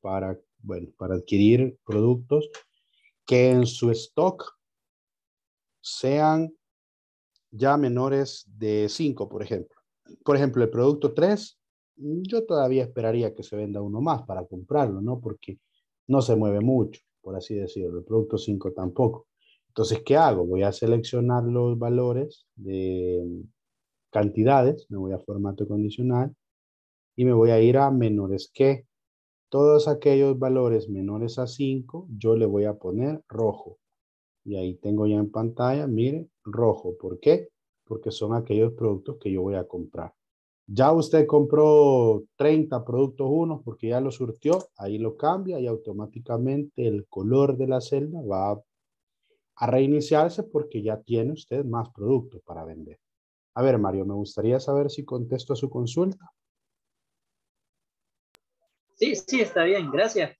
[SPEAKER 1] para, bueno, para adquirir productos que en su stock sean ya menores de 5, por ejemplo. Por ejemplo, el producto 3, yo todavía esperaría que se venda uno más para comprarlo, ¿no? Porque no se mueve mucho, por así decirlo. El producto 5 tampoco. Entonces, ¿qué hago? Voy a seleccionar los valores de mm, cantidades, me voy a formato condicional y me voy a ir a menores que. Todos aquellos valores menores a 5, yo le voy a poner rojo. Y ahí tengo ya en pantalla, mire, rojo. ¿Por qué? Porque son aquellos productos que yo voy a comprar. Ya usted compró 30 productos unos porque ya lo surtió, ahí lo cambia y automáticamente el color de la celda va a a reiniciarse porque ya tiene usted más producto para vender. A ver, Mario, me gustaría saber si contesto a su consulta.
[SPEAKER 3] Sí, sí, está bien, gracias.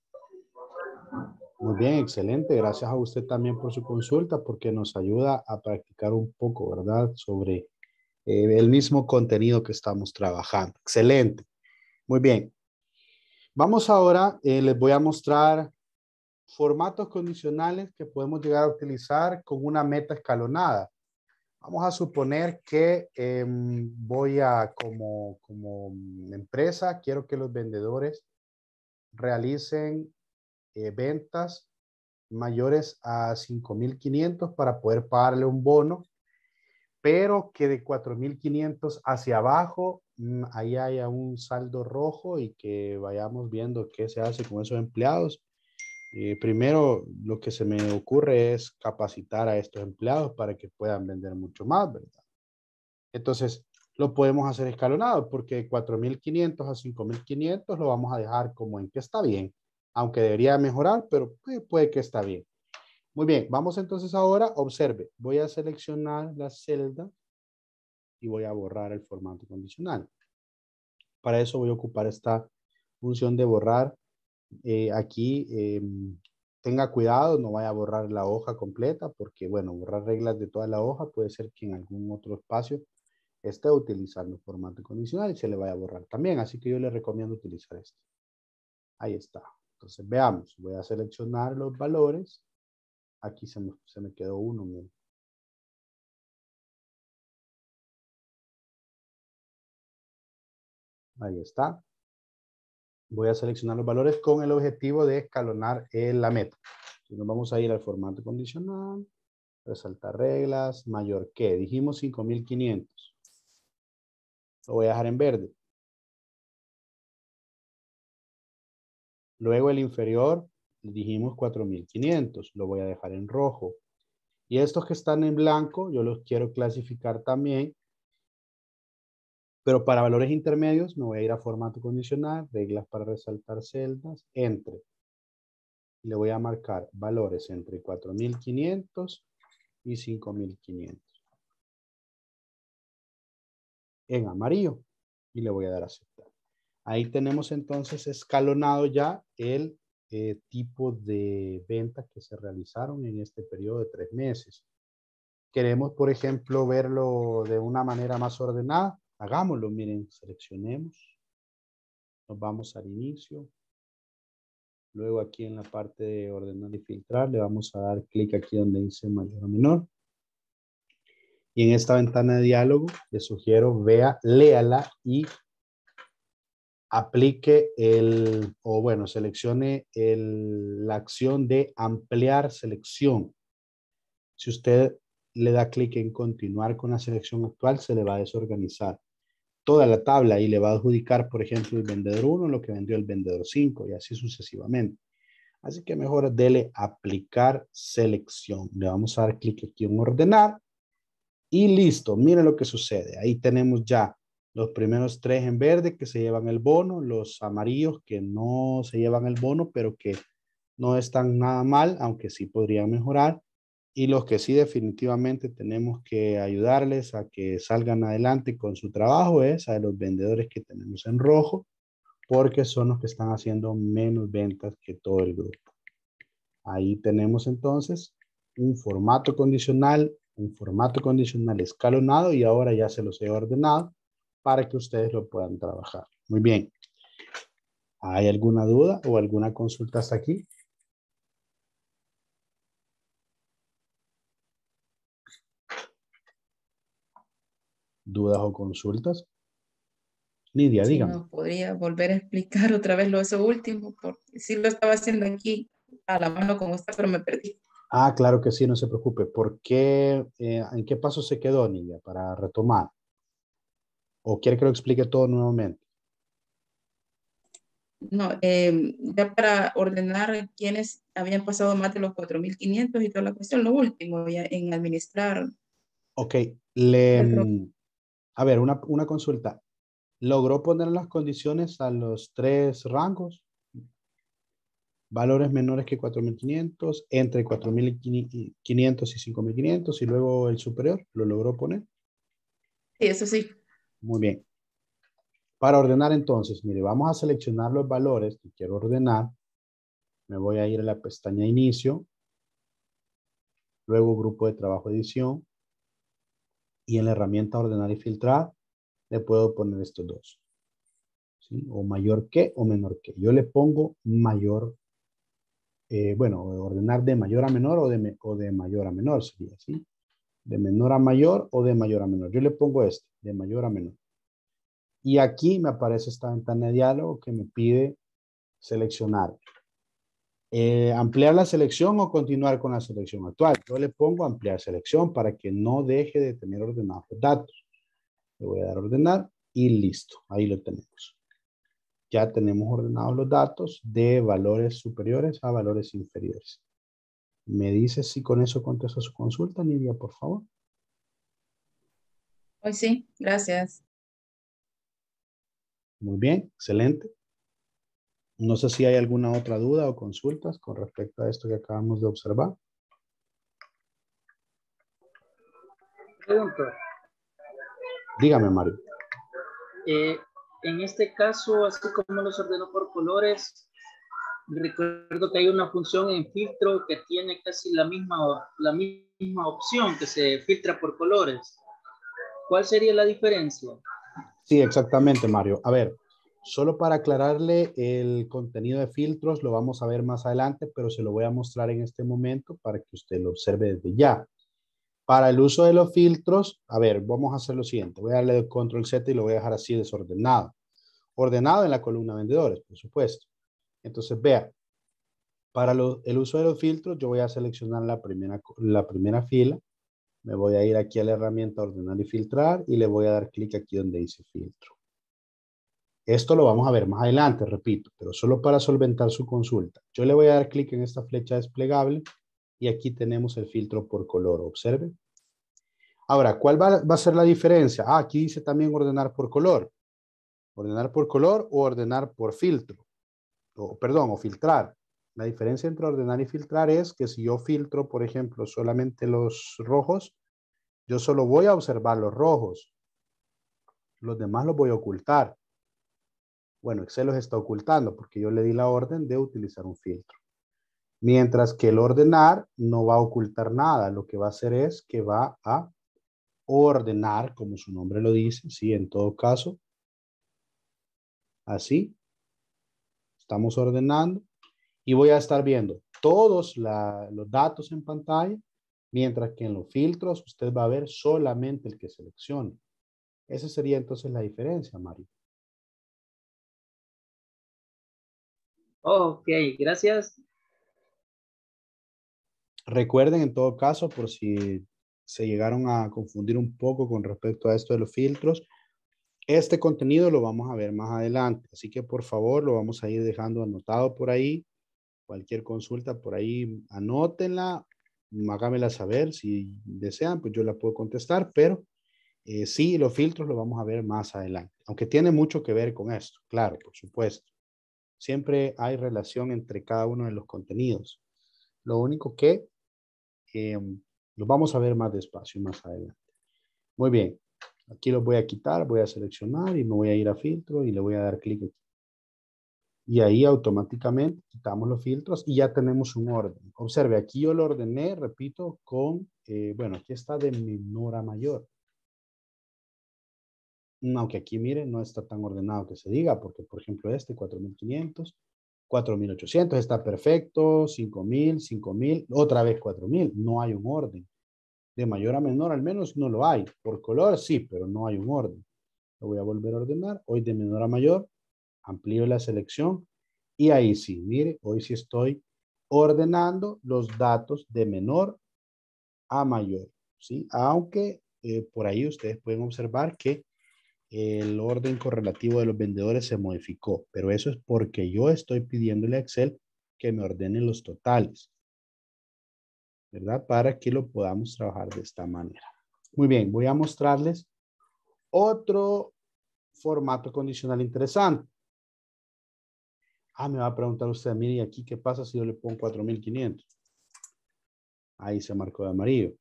[SPEAKER 1] Muy bien, excelente. Gracias a usted también por su consulta porque nos ayuda a practicar un poco, ¿verdad? Sobre eh, el mismo contenido que estamos trabajando. Excelente. Muy bien. Vamos ahora, eh, les voy a mostrar formatos condicionales que podemos llegar a utilizar con una meta escalonada. Vamos a suponer que em, voy a, como, como, empresa, quiero que los vendedores realicen eh, ventas mayores a 5.500 para poder pagarle un bono, pero que de 4.500 hacia abajo mm, ahí haya un saldo rojo y que vayamos viendo qué se hace con esos empleados eh, primero, lo que se me ocurre es capacitar a estos empleados para que puedan vender mucho más, ¿verdad? Entonces, lo podemos hacer escalonado porque de 4.500 a 5.500 lo vamos a dejar como en que está bien, aunque debería mejorar, pero pues, puede que está bien. Muy bien, vamos entonces ahora, observe, voy a seleccionar la celda y voy a borrar el formato condicional. Para eso voy a ocupar esta función de borrar eh, aquí em, tenga cuidado, no vaya a borrar la hoja completa, porque bueno, borrar reglas de toda la hoja puede ser que en algún otro espacio esté utilizando formato condicional y se le vaya a borrar también, así que yo le recomiendo utilizar esto Ahí está. Entonces veamos, voy a seleccionar los valores.
[SPEAKER 2] Aquí se me, quedó uno, Ahí está
[SPEAKER 1] voy a seleccionar los valores con el objetivo de escalonar la meta. nos vamos a ir al formato condicional, resaltar reglas, mayor que. Dijimos 5500. Lo voy a dejar en verde. Luego el inferior, dijimos 4500. Lo voy a dejar en rojo. Y estos que están en blanco, yo los quiero clasificar también pero para valores intermedios me voy a ir a formato condicional, reglas para resaltar celdas, entre. Le voy a marcar valores entre 4500 y 5500. En amarillo. Y le voy a dar aceptar. Ahí tenemos entonces escalonado ya el eh, tipo de ventas que se realizaron en este periodo de tres meses. Queremos, por ejemplo, verlo de una manera más ordenada Hagámoslo, miren, seleccionemos. Nos vamos al inicio. Luego aquí en la parte de ordenar y filtrar le vamos a dar clic aquí donde dice mayor o menor. Y en esta ventana de diálogo le sugiero vea, léala y aplique el, o bueno, seleccione la acción de ampliar selección. Si usted le da clic en continuar con la selección actual, se le va a desorganizar toda la tabla y le va a adjudicar, por ejemplo, el vendedor 1 lo que vendió el vendedor 5 y así sucesivamente. Así que mejor dele aplicar selección. Le vamos a dar clic aquí en ordenar y listo. mire lo que sucede. Ahí tenemos ya los primeros tres en verde que se llevan el bono, los amarillos que no se llevan el bono, pero que no están nada mal, aunque sí podría mejorar, y los que sí definitivamente tenemos que ayudarles a que salgan adelante con su trabajo es a los vendedores que tenemos en rojo, porque son los que están haciendo menos ventas que todo el grupo. Ahí tenemos entonces un formato condicional, un formato condicional escalonado y ahora ya se los he ordenado para que ustedes lo puedan trabajar. Muy bien. ¿Hay alguna duda o alguna consulta hasta aquí? dudas o consultas. Lidia, sí, No,
[SPEAKER 3] podría volver a explicar otra vez lo eso último, porque sí lo estaba haciendo aquí a la mano con usted, pero me perdí.
[SPEAKER 1] Ah, claro que sí, no se preocupe. ¿Por qué, eh, en qué paso se quedó, Lidia, para retomar? ¿O quiere que lo explique todo nuevamente?
[SPEAKER 3] No, em, ya para ordenar quienes habían pasado más de los 4.500 y toda la cuestión, lo último, ya en administrar.
[SPEAKER 1] Ok, le, a ver, una, una consulta. ¿Logró poner las condiciones a los tres rangos? Valores menores que 4.500, entre 4.500 y 5.500 y luego el superior, ¿lo logró poner? Sí, eso sí. Muy bien. Para ordenar entonces, mire, vamos a seleccionar los valores que quiero ordenar. Me voy a ir a la pestaña Inicio. Luego Grupo de Trabajo Edición y en la herramienta ordenar y filtrar le puedo poner estos dos. O mayor que o menor que. Yo le pongo mayor, eh, bueno, ordenar de mayor a menor o de, o de mayor a menor sería así. De menor a mayor o de mayor a menor. Yo le pongo este, de mayor a menor. Y aquí me aparece esta ventana de diálogo que me pide seleccionar eh, ampliar la selección o continuar con la selección actual. Yo le pongo ampliar selección para que no deje de tener ordenados los datos. Le voy a dar ordenar y listo. Ahí lo tenemos. Ya tenemos ordenados los datos de valores superiores a valores inferiores. ¿Me dice si con eso contesta su consulta, Nidia, por favor?
[SPEAKER 2] Hoy
[SPEAKER 3] sí, gracias.
[SPEAKER 1] Muy bien, excelente. No sé si hay alguna otra duda o consultas con respecto a esto que acabamos de observar. Pregunta. Dígame, Mario.
[SPEAKER 3] Eh, en este caso, así como los ordenó por colores, recuerdo que hay una función en filtro que tiene casi la misma, la misma opción que se filtra por colores. ¿Cuál sería la diferencia?
[SPEAKER 1] Sí, exactamente, Mario. A ver, Solo para aclararle, el contenido de filtros lo vamos a ver más adelante, pero se lo voy a mostrar en este momento para que usted lo observe desde ya. Para el uso de los filtros, a ver, vamos a hacer lo siguiente. Voy a darle control Z y lo voy a dejar así desordenado. Ordenado en la columna vendedores, por supuesto. Entonces, vea, para el uso de los filtros, yo voy a seleccionar la primera, la primera fila. Me voy a ir aquí a la herramienta ordenar y filtrar y le voy a dar clic aquí donde dice filtro. Esto lo vamos a ver más adelante, repito, pero solo para solventar su consulta. Yo le voy a dar clic en esta flecha desplegable y aquí tenemos el filtro por color, observe. Ahora, ¿cuál va, a ser la diferencia? Ah, aquí dice también ordenar por color. Ordenar por color o ordenar por filtro. O, perdón, o filtrar. La diferencia entre ordenar y filtrar es que si yo filtro, por ejemplo, solamente los rojos, yo solo voy a observar los rojos. Los demás los voy a ocultar. Bueno, Excel los está ocultando porque yo le di la orden de utilizar un filtro. Mientras que el ordenar no va a ocultar nada. Lo que va a hacer es que va a ordenar, como su nombre lo dice, ¿sí? En todo caso, así. Estamos ordenando y voy a estar viendo todos los datos en pantalla, mientras que en los filtros usted va a ver solamente el que seleccione. Esa sería entonces la diferencia, Mario.
[SPEAKER 2] Ok, gracias.
[SPEAKER 1] Recuerden en todo caso, por si se llegaron a confundir un poco con respecto a esto de los filtros, este contenido lo vamos a ver más adelante, así que por favor lo vamos a ir dejando anotado por ahí. Cualquier consulta por ahí, anótenla, hágamela saber si desean, pues yo la puedo contestar, pero eh, sí, los filtros lo vamos a ver más adelante, aunque tiene mucho que ver con esto, claro, por supuesto. Siempre hay relación entre cada uno de los contenidos. Lo único que em, lo vamos a ver más despacio, más adelante. Muy bien. Aquí lo voy a quitar, voy a seleccionar y me voy a ir a filtro y le voy a dar clic aquí. Y ahí automáticamente quitamos los filtros y ya tenemos un orden. Observe, aquí yo lo ordené, repito, con, eh, bueno, aquí está de menor a mayor. Mm, aunque aquí mire, no está tan ordenado que se diga, porque por ejemplo este 4500, 4800 está perfecto, 5000, 5000, otra vez 4000, no hay un orden. De mayor a menor al menos no lo hay. Por color sí, pero no hay un orden. Lo voy a volver a ordenar. Hoy de menor a mayor, amplío la selección y ahí sí, mire, hoy sí estoy ordenando los datos de menor a mayor. ¿sí? Aunque eh, por ahí ustedes pueden observar que el orden correlativo de los vendedores se modificó, pero eso es porque yo estoy pidiéndole a Excel que me ordene los totales, ¿verdad? Para que lo podamos trabajar de esta manera. Muy bien, voy a mostrarles otro formato condicional interesante. Ah, me va a preguntar usted, mire, aquí qué pasa si yo le pongo 4500? Ahí se marcó de amarillo.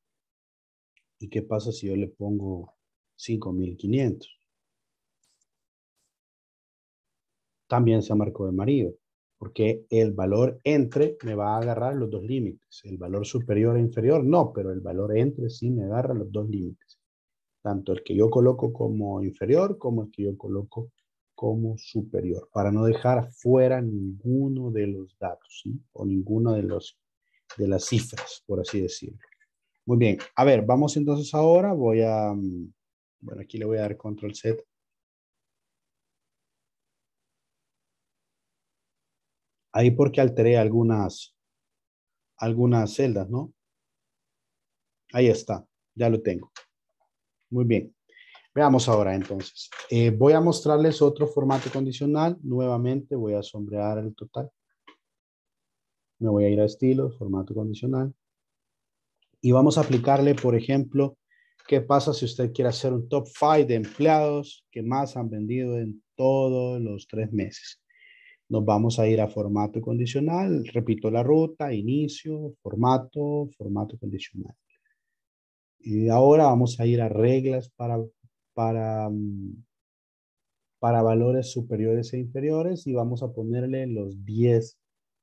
[SPEAKER 1] ¿Y qué pasa si yo le pongo 5500? también se marcó de marido, porque el valor entre me va a agarrar los dos límites, el valor superior e inferior no, pero el valor entre sí me agarra los dos límites, tanto el que yo coloco como inferior como el que yo coloco como superior, para no dejar fuera ninguno de los datos o ninguno de, los, de las cifras, por así decirlo. Muy bien, a ver, vamos entonces ahora, voy a, mm, bueno, aquí le voy a dar control Z Ahí porque alteré algunas, algunas celdas, ¿no? Ahí está, ya lo tengo. Muy bien. Veamos ahora entonces. Eh, voy a mostrarles otro formato condicional. Nuevamente voy a sombrear el total. Me voy a ir a estilo, formato condicional. Y vamos a aplicarle, por ejemplo, qué pasa si usted quiere hacer un top 5 de empleados que más han vendido en todos los tres meses. Nos vamos a ir a formato condicional, repito la ruta, inicio, formato, formato condicional. Y ahora vamos a ir a reglas para, para, mm, para valores superiores e inferiores y vamos a ponerle los 10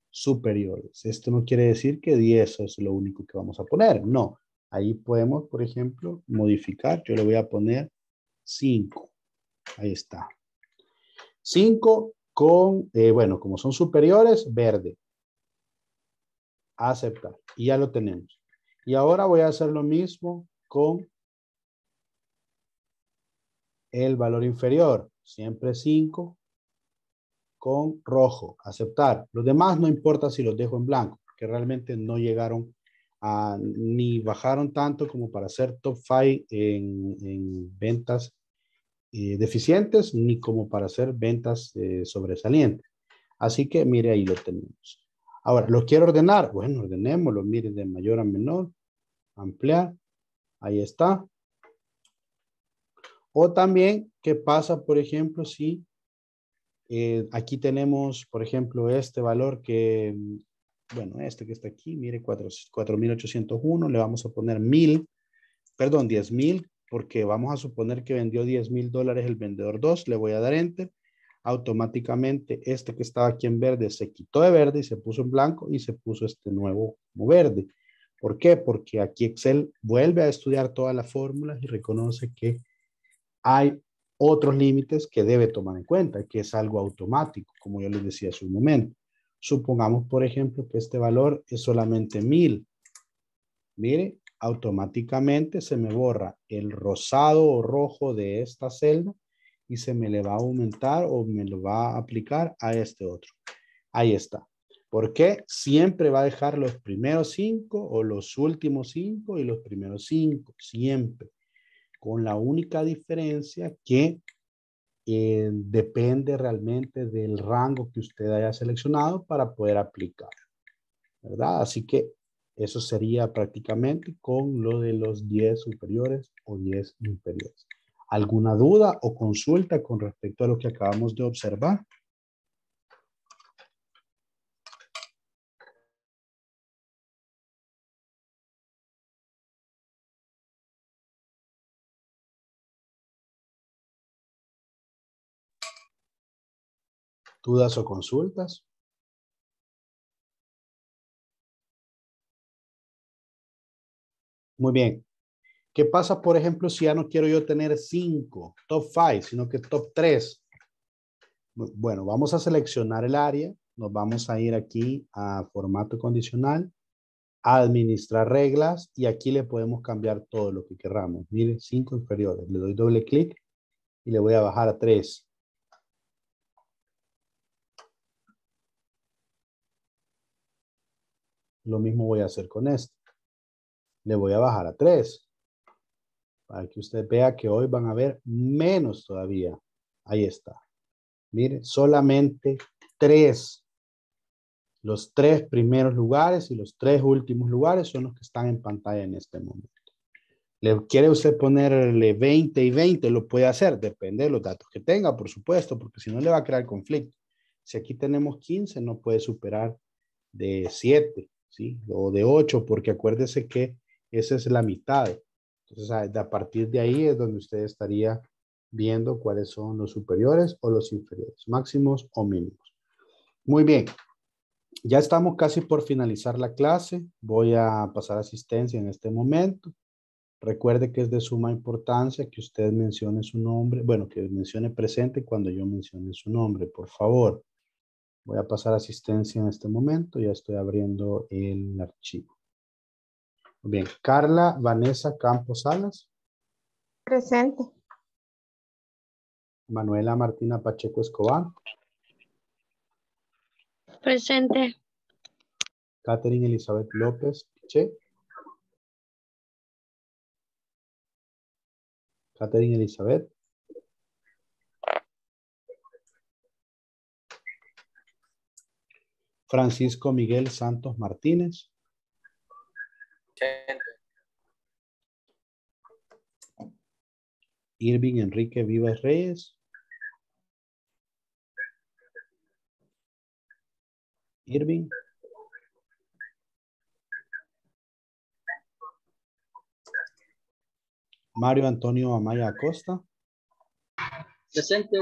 [SPEAKER 1] superiores. Esto no quiere decir que 10 es lo único que vamos a poner, no. Ahí podemos, por ejemplo, modificar. Yo le voy a poner 5. Ahí está. 5 con, eh, bueno, como son superiores, verde. Aceptar. Y ya lo tenemos. Y ahora voy a hacer lo mismo con el valor inferior, siempre 5, con rojo, aceptar. Los demás no importa si los dejo en blanco, que realmente no llegaron a, ni bajaron tanto como para ser top five en, en ventas eh, deficientes ni como para hacer ventas eh, sobresalientes. Así que mire, ahí lo tenemos. Ahora, ¿lo quiero ordenar? Bueno, ordenémoslo, mire, de mayor a menor, ampliar, ahí está. O también, ¿qué pasa, por ejemplo, si eh, aquí tenemos, por ejemplo, este valor que, bueno, este que está aquí, mire, 4.801, le vamos a poner mil perdón, 10.000, porque vamos a suponer que vendió 10 mil dólares el vendedor 2, le voy a dar enter, automáticamente este que estaba aquí en verde se quitó de verde y se puso en blanco y se puso este nuevo como verde. ¿Por qué? Porque aquí Excel vuelve a estudiar todas las fórmulas y reconoce que hay otros límites que debe tomar en cuenta, que es algo automático, como yo les decía hace un momento. Supongamos, por ejemplo, que este valor es solamente mil. Mire, automáticamente se me borra el rosado o rojo de esta celda y se me le va a aumentar o me lo va a aplicar a este otro. Ahí está. ¿Por qué? siempre va a dejar los primeros cinco o los últimos cinco y los primeros cinco, siempre. Con la única diferencia que eh, depende realmente del rango que usted haya seleccionado para poder aplicar. ¿Verdad? Así que eso sería prácticamente con lo de los 10 superiores o 10 inferiores. ¿Alguna duda o consulta con respecto a lo que acabamos de observar?
[SPEAKER 2] ¿Dudas o consultas?
[SPEAKER 1] Muy bien. ¿Qué pasa, por ejemplo, si ya no quiero yo tener cinco, top five, sino que top tres? Bueno, vamos a seleccionar el área. Nos vamos a ir aquí a formato condicional, administrar reglas y aquí le podemos cambiar todo lo que queramos. Miren, cinco inferiores. Le doy doble clic y le voy a bajar a tres. Lo mismo voy a hacer con esto le voy a bajar a 3. Para que usted vea que hoy van a ver menos todavía. Ahí está. Mire, solamente 3. Los tres primeros lugares y los tres últimos lugares son los que están en pantalla en este momento. ¿Le quiere usted ponerle 20 y 20? Lo puede hacer, depende de los datos que tenga, por supuesto, porque si no le va a crear conflicto. Si aquí tenemos 15, no puede superar de 7, ¿sí? O de 8, porque acuérdese que esa es la mitad. Entonces, a partir de ahí es donde usted estaría viendo cuáles son los superiores o los inferiores, máximos o mínimos. Muy bien, ya estamos casi por finalizar la clase. Voy a pasar asistencia en este momento. Recuerde que es de suma importancia que usted mencione su nombre, bueno, que mencione presente cuando yo mencione su nombre, por favor. Voy a pasar asistencia en este momento, ya estoy abriendo el archivo. Bien, Carla Vanessa Campos Salas.
[SPEAKER 3] Presente.
[SPEAKER 1] Manuela Martina Pacheco Escobar.
[SPEAKER 2] Presente.
[SPEAKER 1] Catherine Elizabeth López Che.
[SPEAKER 2] Catherine Elizabeth.
[SPEAKER 1] Francisco Miguel Santos Martínez. Irving
[SPEAKER 2] Enrique Vivas Reyes. Irving.
[SPEAKER 1] Mario Antonio Amaya Acosta. Presente.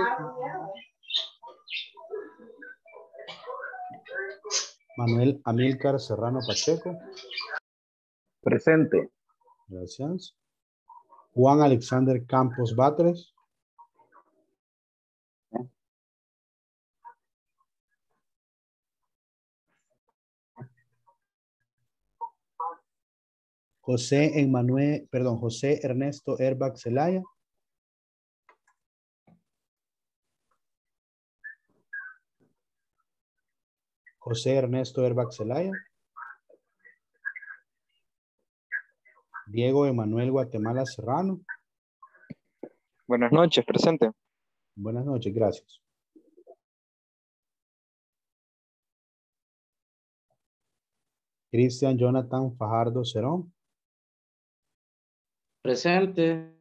[SPEAKER 1] Manuel Amilcar Serrano Pacheco. Presente. Gracias. Juan Alexander Campos Batres. José Emmanuel, perdón, José Ernesto Erbach Celaya. José Ernesto Erbach Celaya. Diego Emanuel Guatemala Serrano. Buenas noches, presente. Buenas noches, gracias.
[SPEAKER 2] Cristian Jonathan Fajardo Cerón. Presente.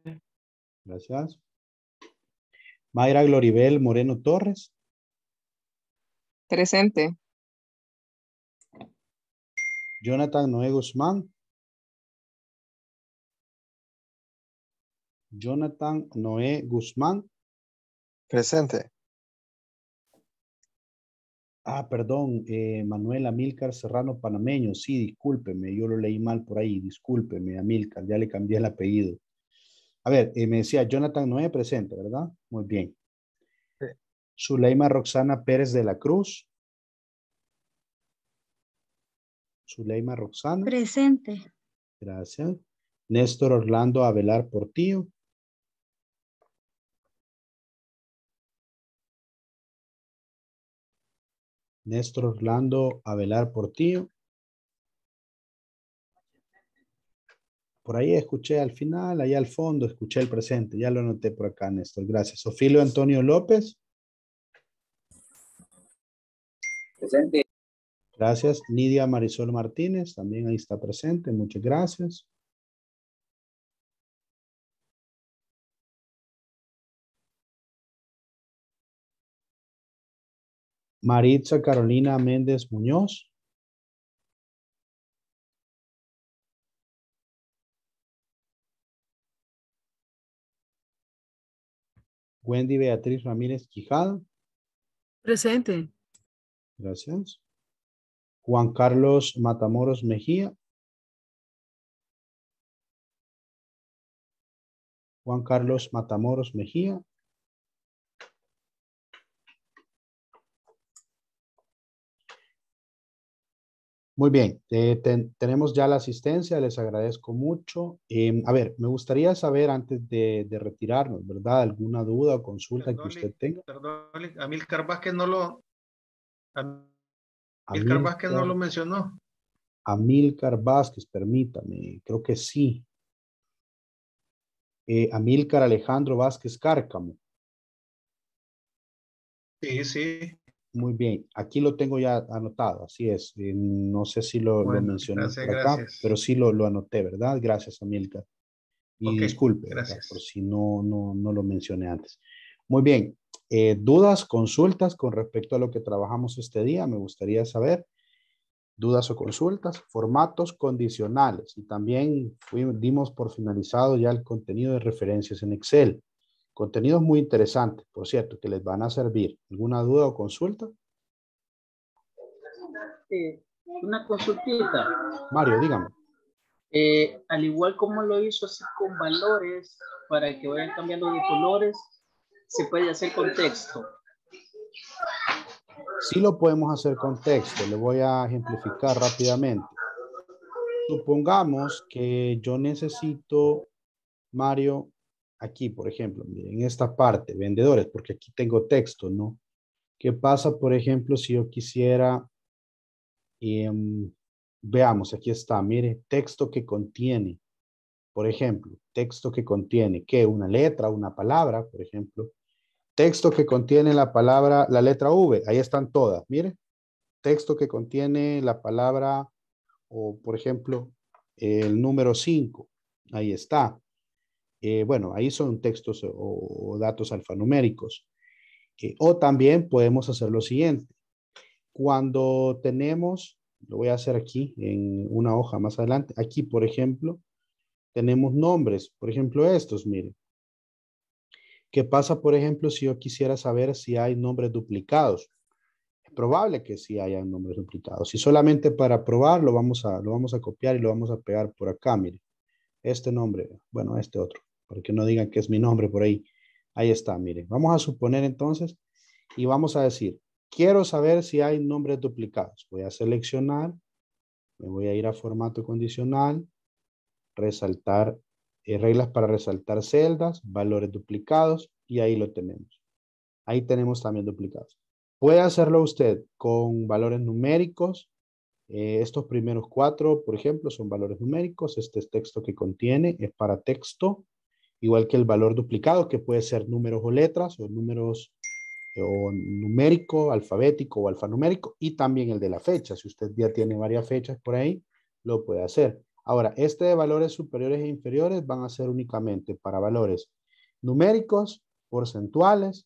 [SPEAKER 1] Gracias. Mayra Gloribel Moreno Torres.
[SPEAKER 2] Presente.
[SPEAKER 1] Jonathan Noé Guzmán.
[SPEAKER 2] Jonathan Noé
[SPEAKER 1] Guzmán. Presente. Ah, perdón, eh, Manuel Amílcar Serrano Panameño. Sí, discúlpeme, yo lo leí mal por ahí. Discúlpeme, Amílcar, ya le cambié el apellido. A ver, eh, me decía Jonathan Noé presente, ¿verdad? Muy bien. Zuleima Roxana Pérez de la Cruz. Zuleima Roxana. Presente. Gracias. Néstor Orlando Avelar Portillo. Néstor Orlando a velar por ti. Por ahí escuché al final, allá al fondo, escuché el presente. Ya lo noté por acá, Néstor. Gracias. Sofilo Antonio López. Presente. Gracias. Nidia Marisol Martínez, también ahí está presente. Muchas
[SPEAKER 2] gracias. Maritza Carolina Méndez Muñoz.
[SPEAKER 1] Wendy Beatriz Ramírez Quijada. Presente. Gracias. Juan Carlos Matamoros Mejía.
[SPEAKER 2] Juan Carlos Matamoros Mejía.
[SPEAKER 1] Muy bien, eh, tenemos ya la asistencia, les agradezco mucho. Em, a ver, me gustaría saber antes de, retirarnos, ¿verdad? ¿Alguna duda o consulta que usted tenga? Perdón, Amilcar Vázquez no lo... Amilcar, Vázquez no lo mencionó. Amilcar Vázquez, permítame, creo que sí. Eh, Amilcar Alejandro Vázquez Cárcamo. Sí, sí. Muy bien, aquí lo tengo ya anotado, así es. Eh, no sé si lo, mencioné acá, pero sí lo, anoté, ¿verdad? Gracias, Amilcar. Y disculpe, por si no, no, no, lo mencioné antes. Muy bien, eh, dudas, consultas con respecto a lo que trabajamos este día, me gustaría saber. Dudas o consultas, formatos condicionales. Y también dimos por finalizado ya el contenido de referencias en Excel. Contenidos muy interesantes, por cierto, que les van a servir. ¿Alguna duda o consulta?
[SPEAKER 3] una consultita. Mario, dígame. Eh, al igual como lo hizo así con valores, para que vayan cambiando de colores, se puede hacer con texto.
[SPEAKER 1] Sí lo podemos hacer con texto. Le voy a ejemplificar rápidamente. Supongamos que yo necesito, Mario, aquí, por ejemplo, en esta parte, vendedores, porque aquí tengo texto, ¿no? ¿Qué pasa, por ejemplo, si yo quisiera, em, veamos, aquí está, mire, texto que contiene, por ejemplo, texto que contiene, ¿qué? Una letra, una palabra, por ejemplo. Texto que contiene la palabra, la letra V, ahí están todas, mire. Texto que contiene la palabra, o por ejemplo, el número 5, ahí está eh, bueno, ahí son textos o, datos alfanuméricos. Eh, o también podemos hacer lo siguiente. Cuando tenemos, lo voy a hacer aquí en una hoja más adelante, aquí por ejemplo, tenemos nombres, por ejemplo estos, miren. ¿Qué pasa, por ejemplo, si yo quisiera saber si hay nombres duplicados? Es probable que sí haya nombres duplicados. Y solamente para probar lo vamos a, lo vamos a copiar y lo vamos a pegar por acá, mire. Este nombre, bueno, este otro porque no digan que es mi nombre por ahí. Ahí está, miren. Vamos a suponer entonces y vamos a decir, quiero saber si hay nombres duplicados. Voy a seleccionar, me voy a ir a formato condicional, resaltar, eh, reglas para resaltar celdas, valores duplicados y ahí lo tenemos. Ahí tenemos también duplicados. Puede hacerlo usted con valores numéricos. Eh, estos primeros cuatro, por ejemplo, son valores numéricos. Este es texto que contiene es para texto igual que el valor duplicado, que puede ser números o letras, o números eh, o numérico, alfabético o alfanumérico, y también el de la fecha. Si usted ya tiene varias fechas por ahí, lo puede hacer. Ahora, este de valores superiores e inferiores van a ser únicamente para valores numéricos, porcentuales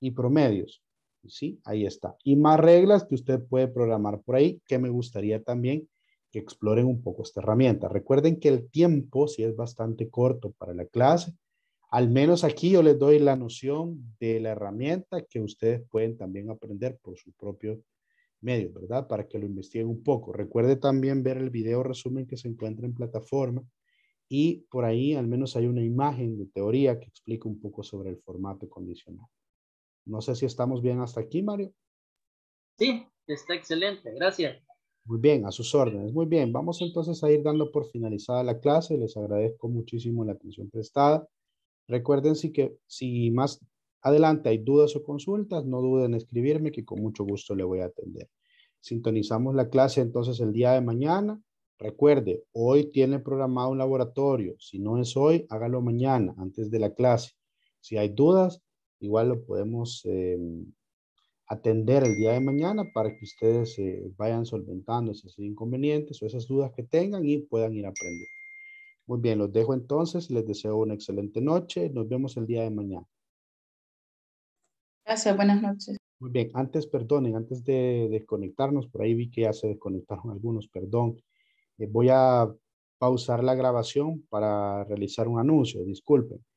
[SPEAKER 1] y promedios. ¿Sí? Ahí está. Y más reglas que usted puede programar por ahí, que me gustaría también que exploren un poco esta herramienta. Recuerden que el tiempo, si es bastante corto para la clase, al menos aquí yo les doy la noción de la herramienta que ustedes pueden también aprender por su propio medio, ¿verdad? Para que lo investiguen un poco. Recuerde también ver el video resumen que se encuentra en plataforma y por ahí al menos hay una imagen de teoría que explica un poco sobre el formato condicional. No sé si estamos bien hasta aquí, Mario. Sí,
[SPEAKER 3] está excelente. Gracias.
[SPEAKER 1] Muy bien, a sus órdenes. Muy bien, vamos entonces a ir dando por finalizada la clase. Les agradezco muchísimo la atención prestada. Recuerden si, que, si más adelante hay dudas o consultas, no duden en escribirme que con mucho gusto le voy a atender. Sintonizamos la clase entonces el día de mañana. Recuerde, hoy tiene programado un laboratorio. Si no es hoy, hágalo mañana, antes de la clase. Si hay dudas, igual lo podemos... Em, atender el día de mañana para que ustedes vayan solventando esos inconvenientes o esas dudas que tengan y puedan ir aprendiendo. Muy bien, los dejo entonces, les deseo una excelente noche, nos vemos el día de mañana.
[SPEAKER 3] Gracias, buenas noches.
[SPEAKER 1] Muy bien, antes, perdonen, antes de desconectarnos, por ahí vi que ya se desconectaron algunos, perdón. Eh, voy a pausar la grabación para realizar un anuncio, disculpen.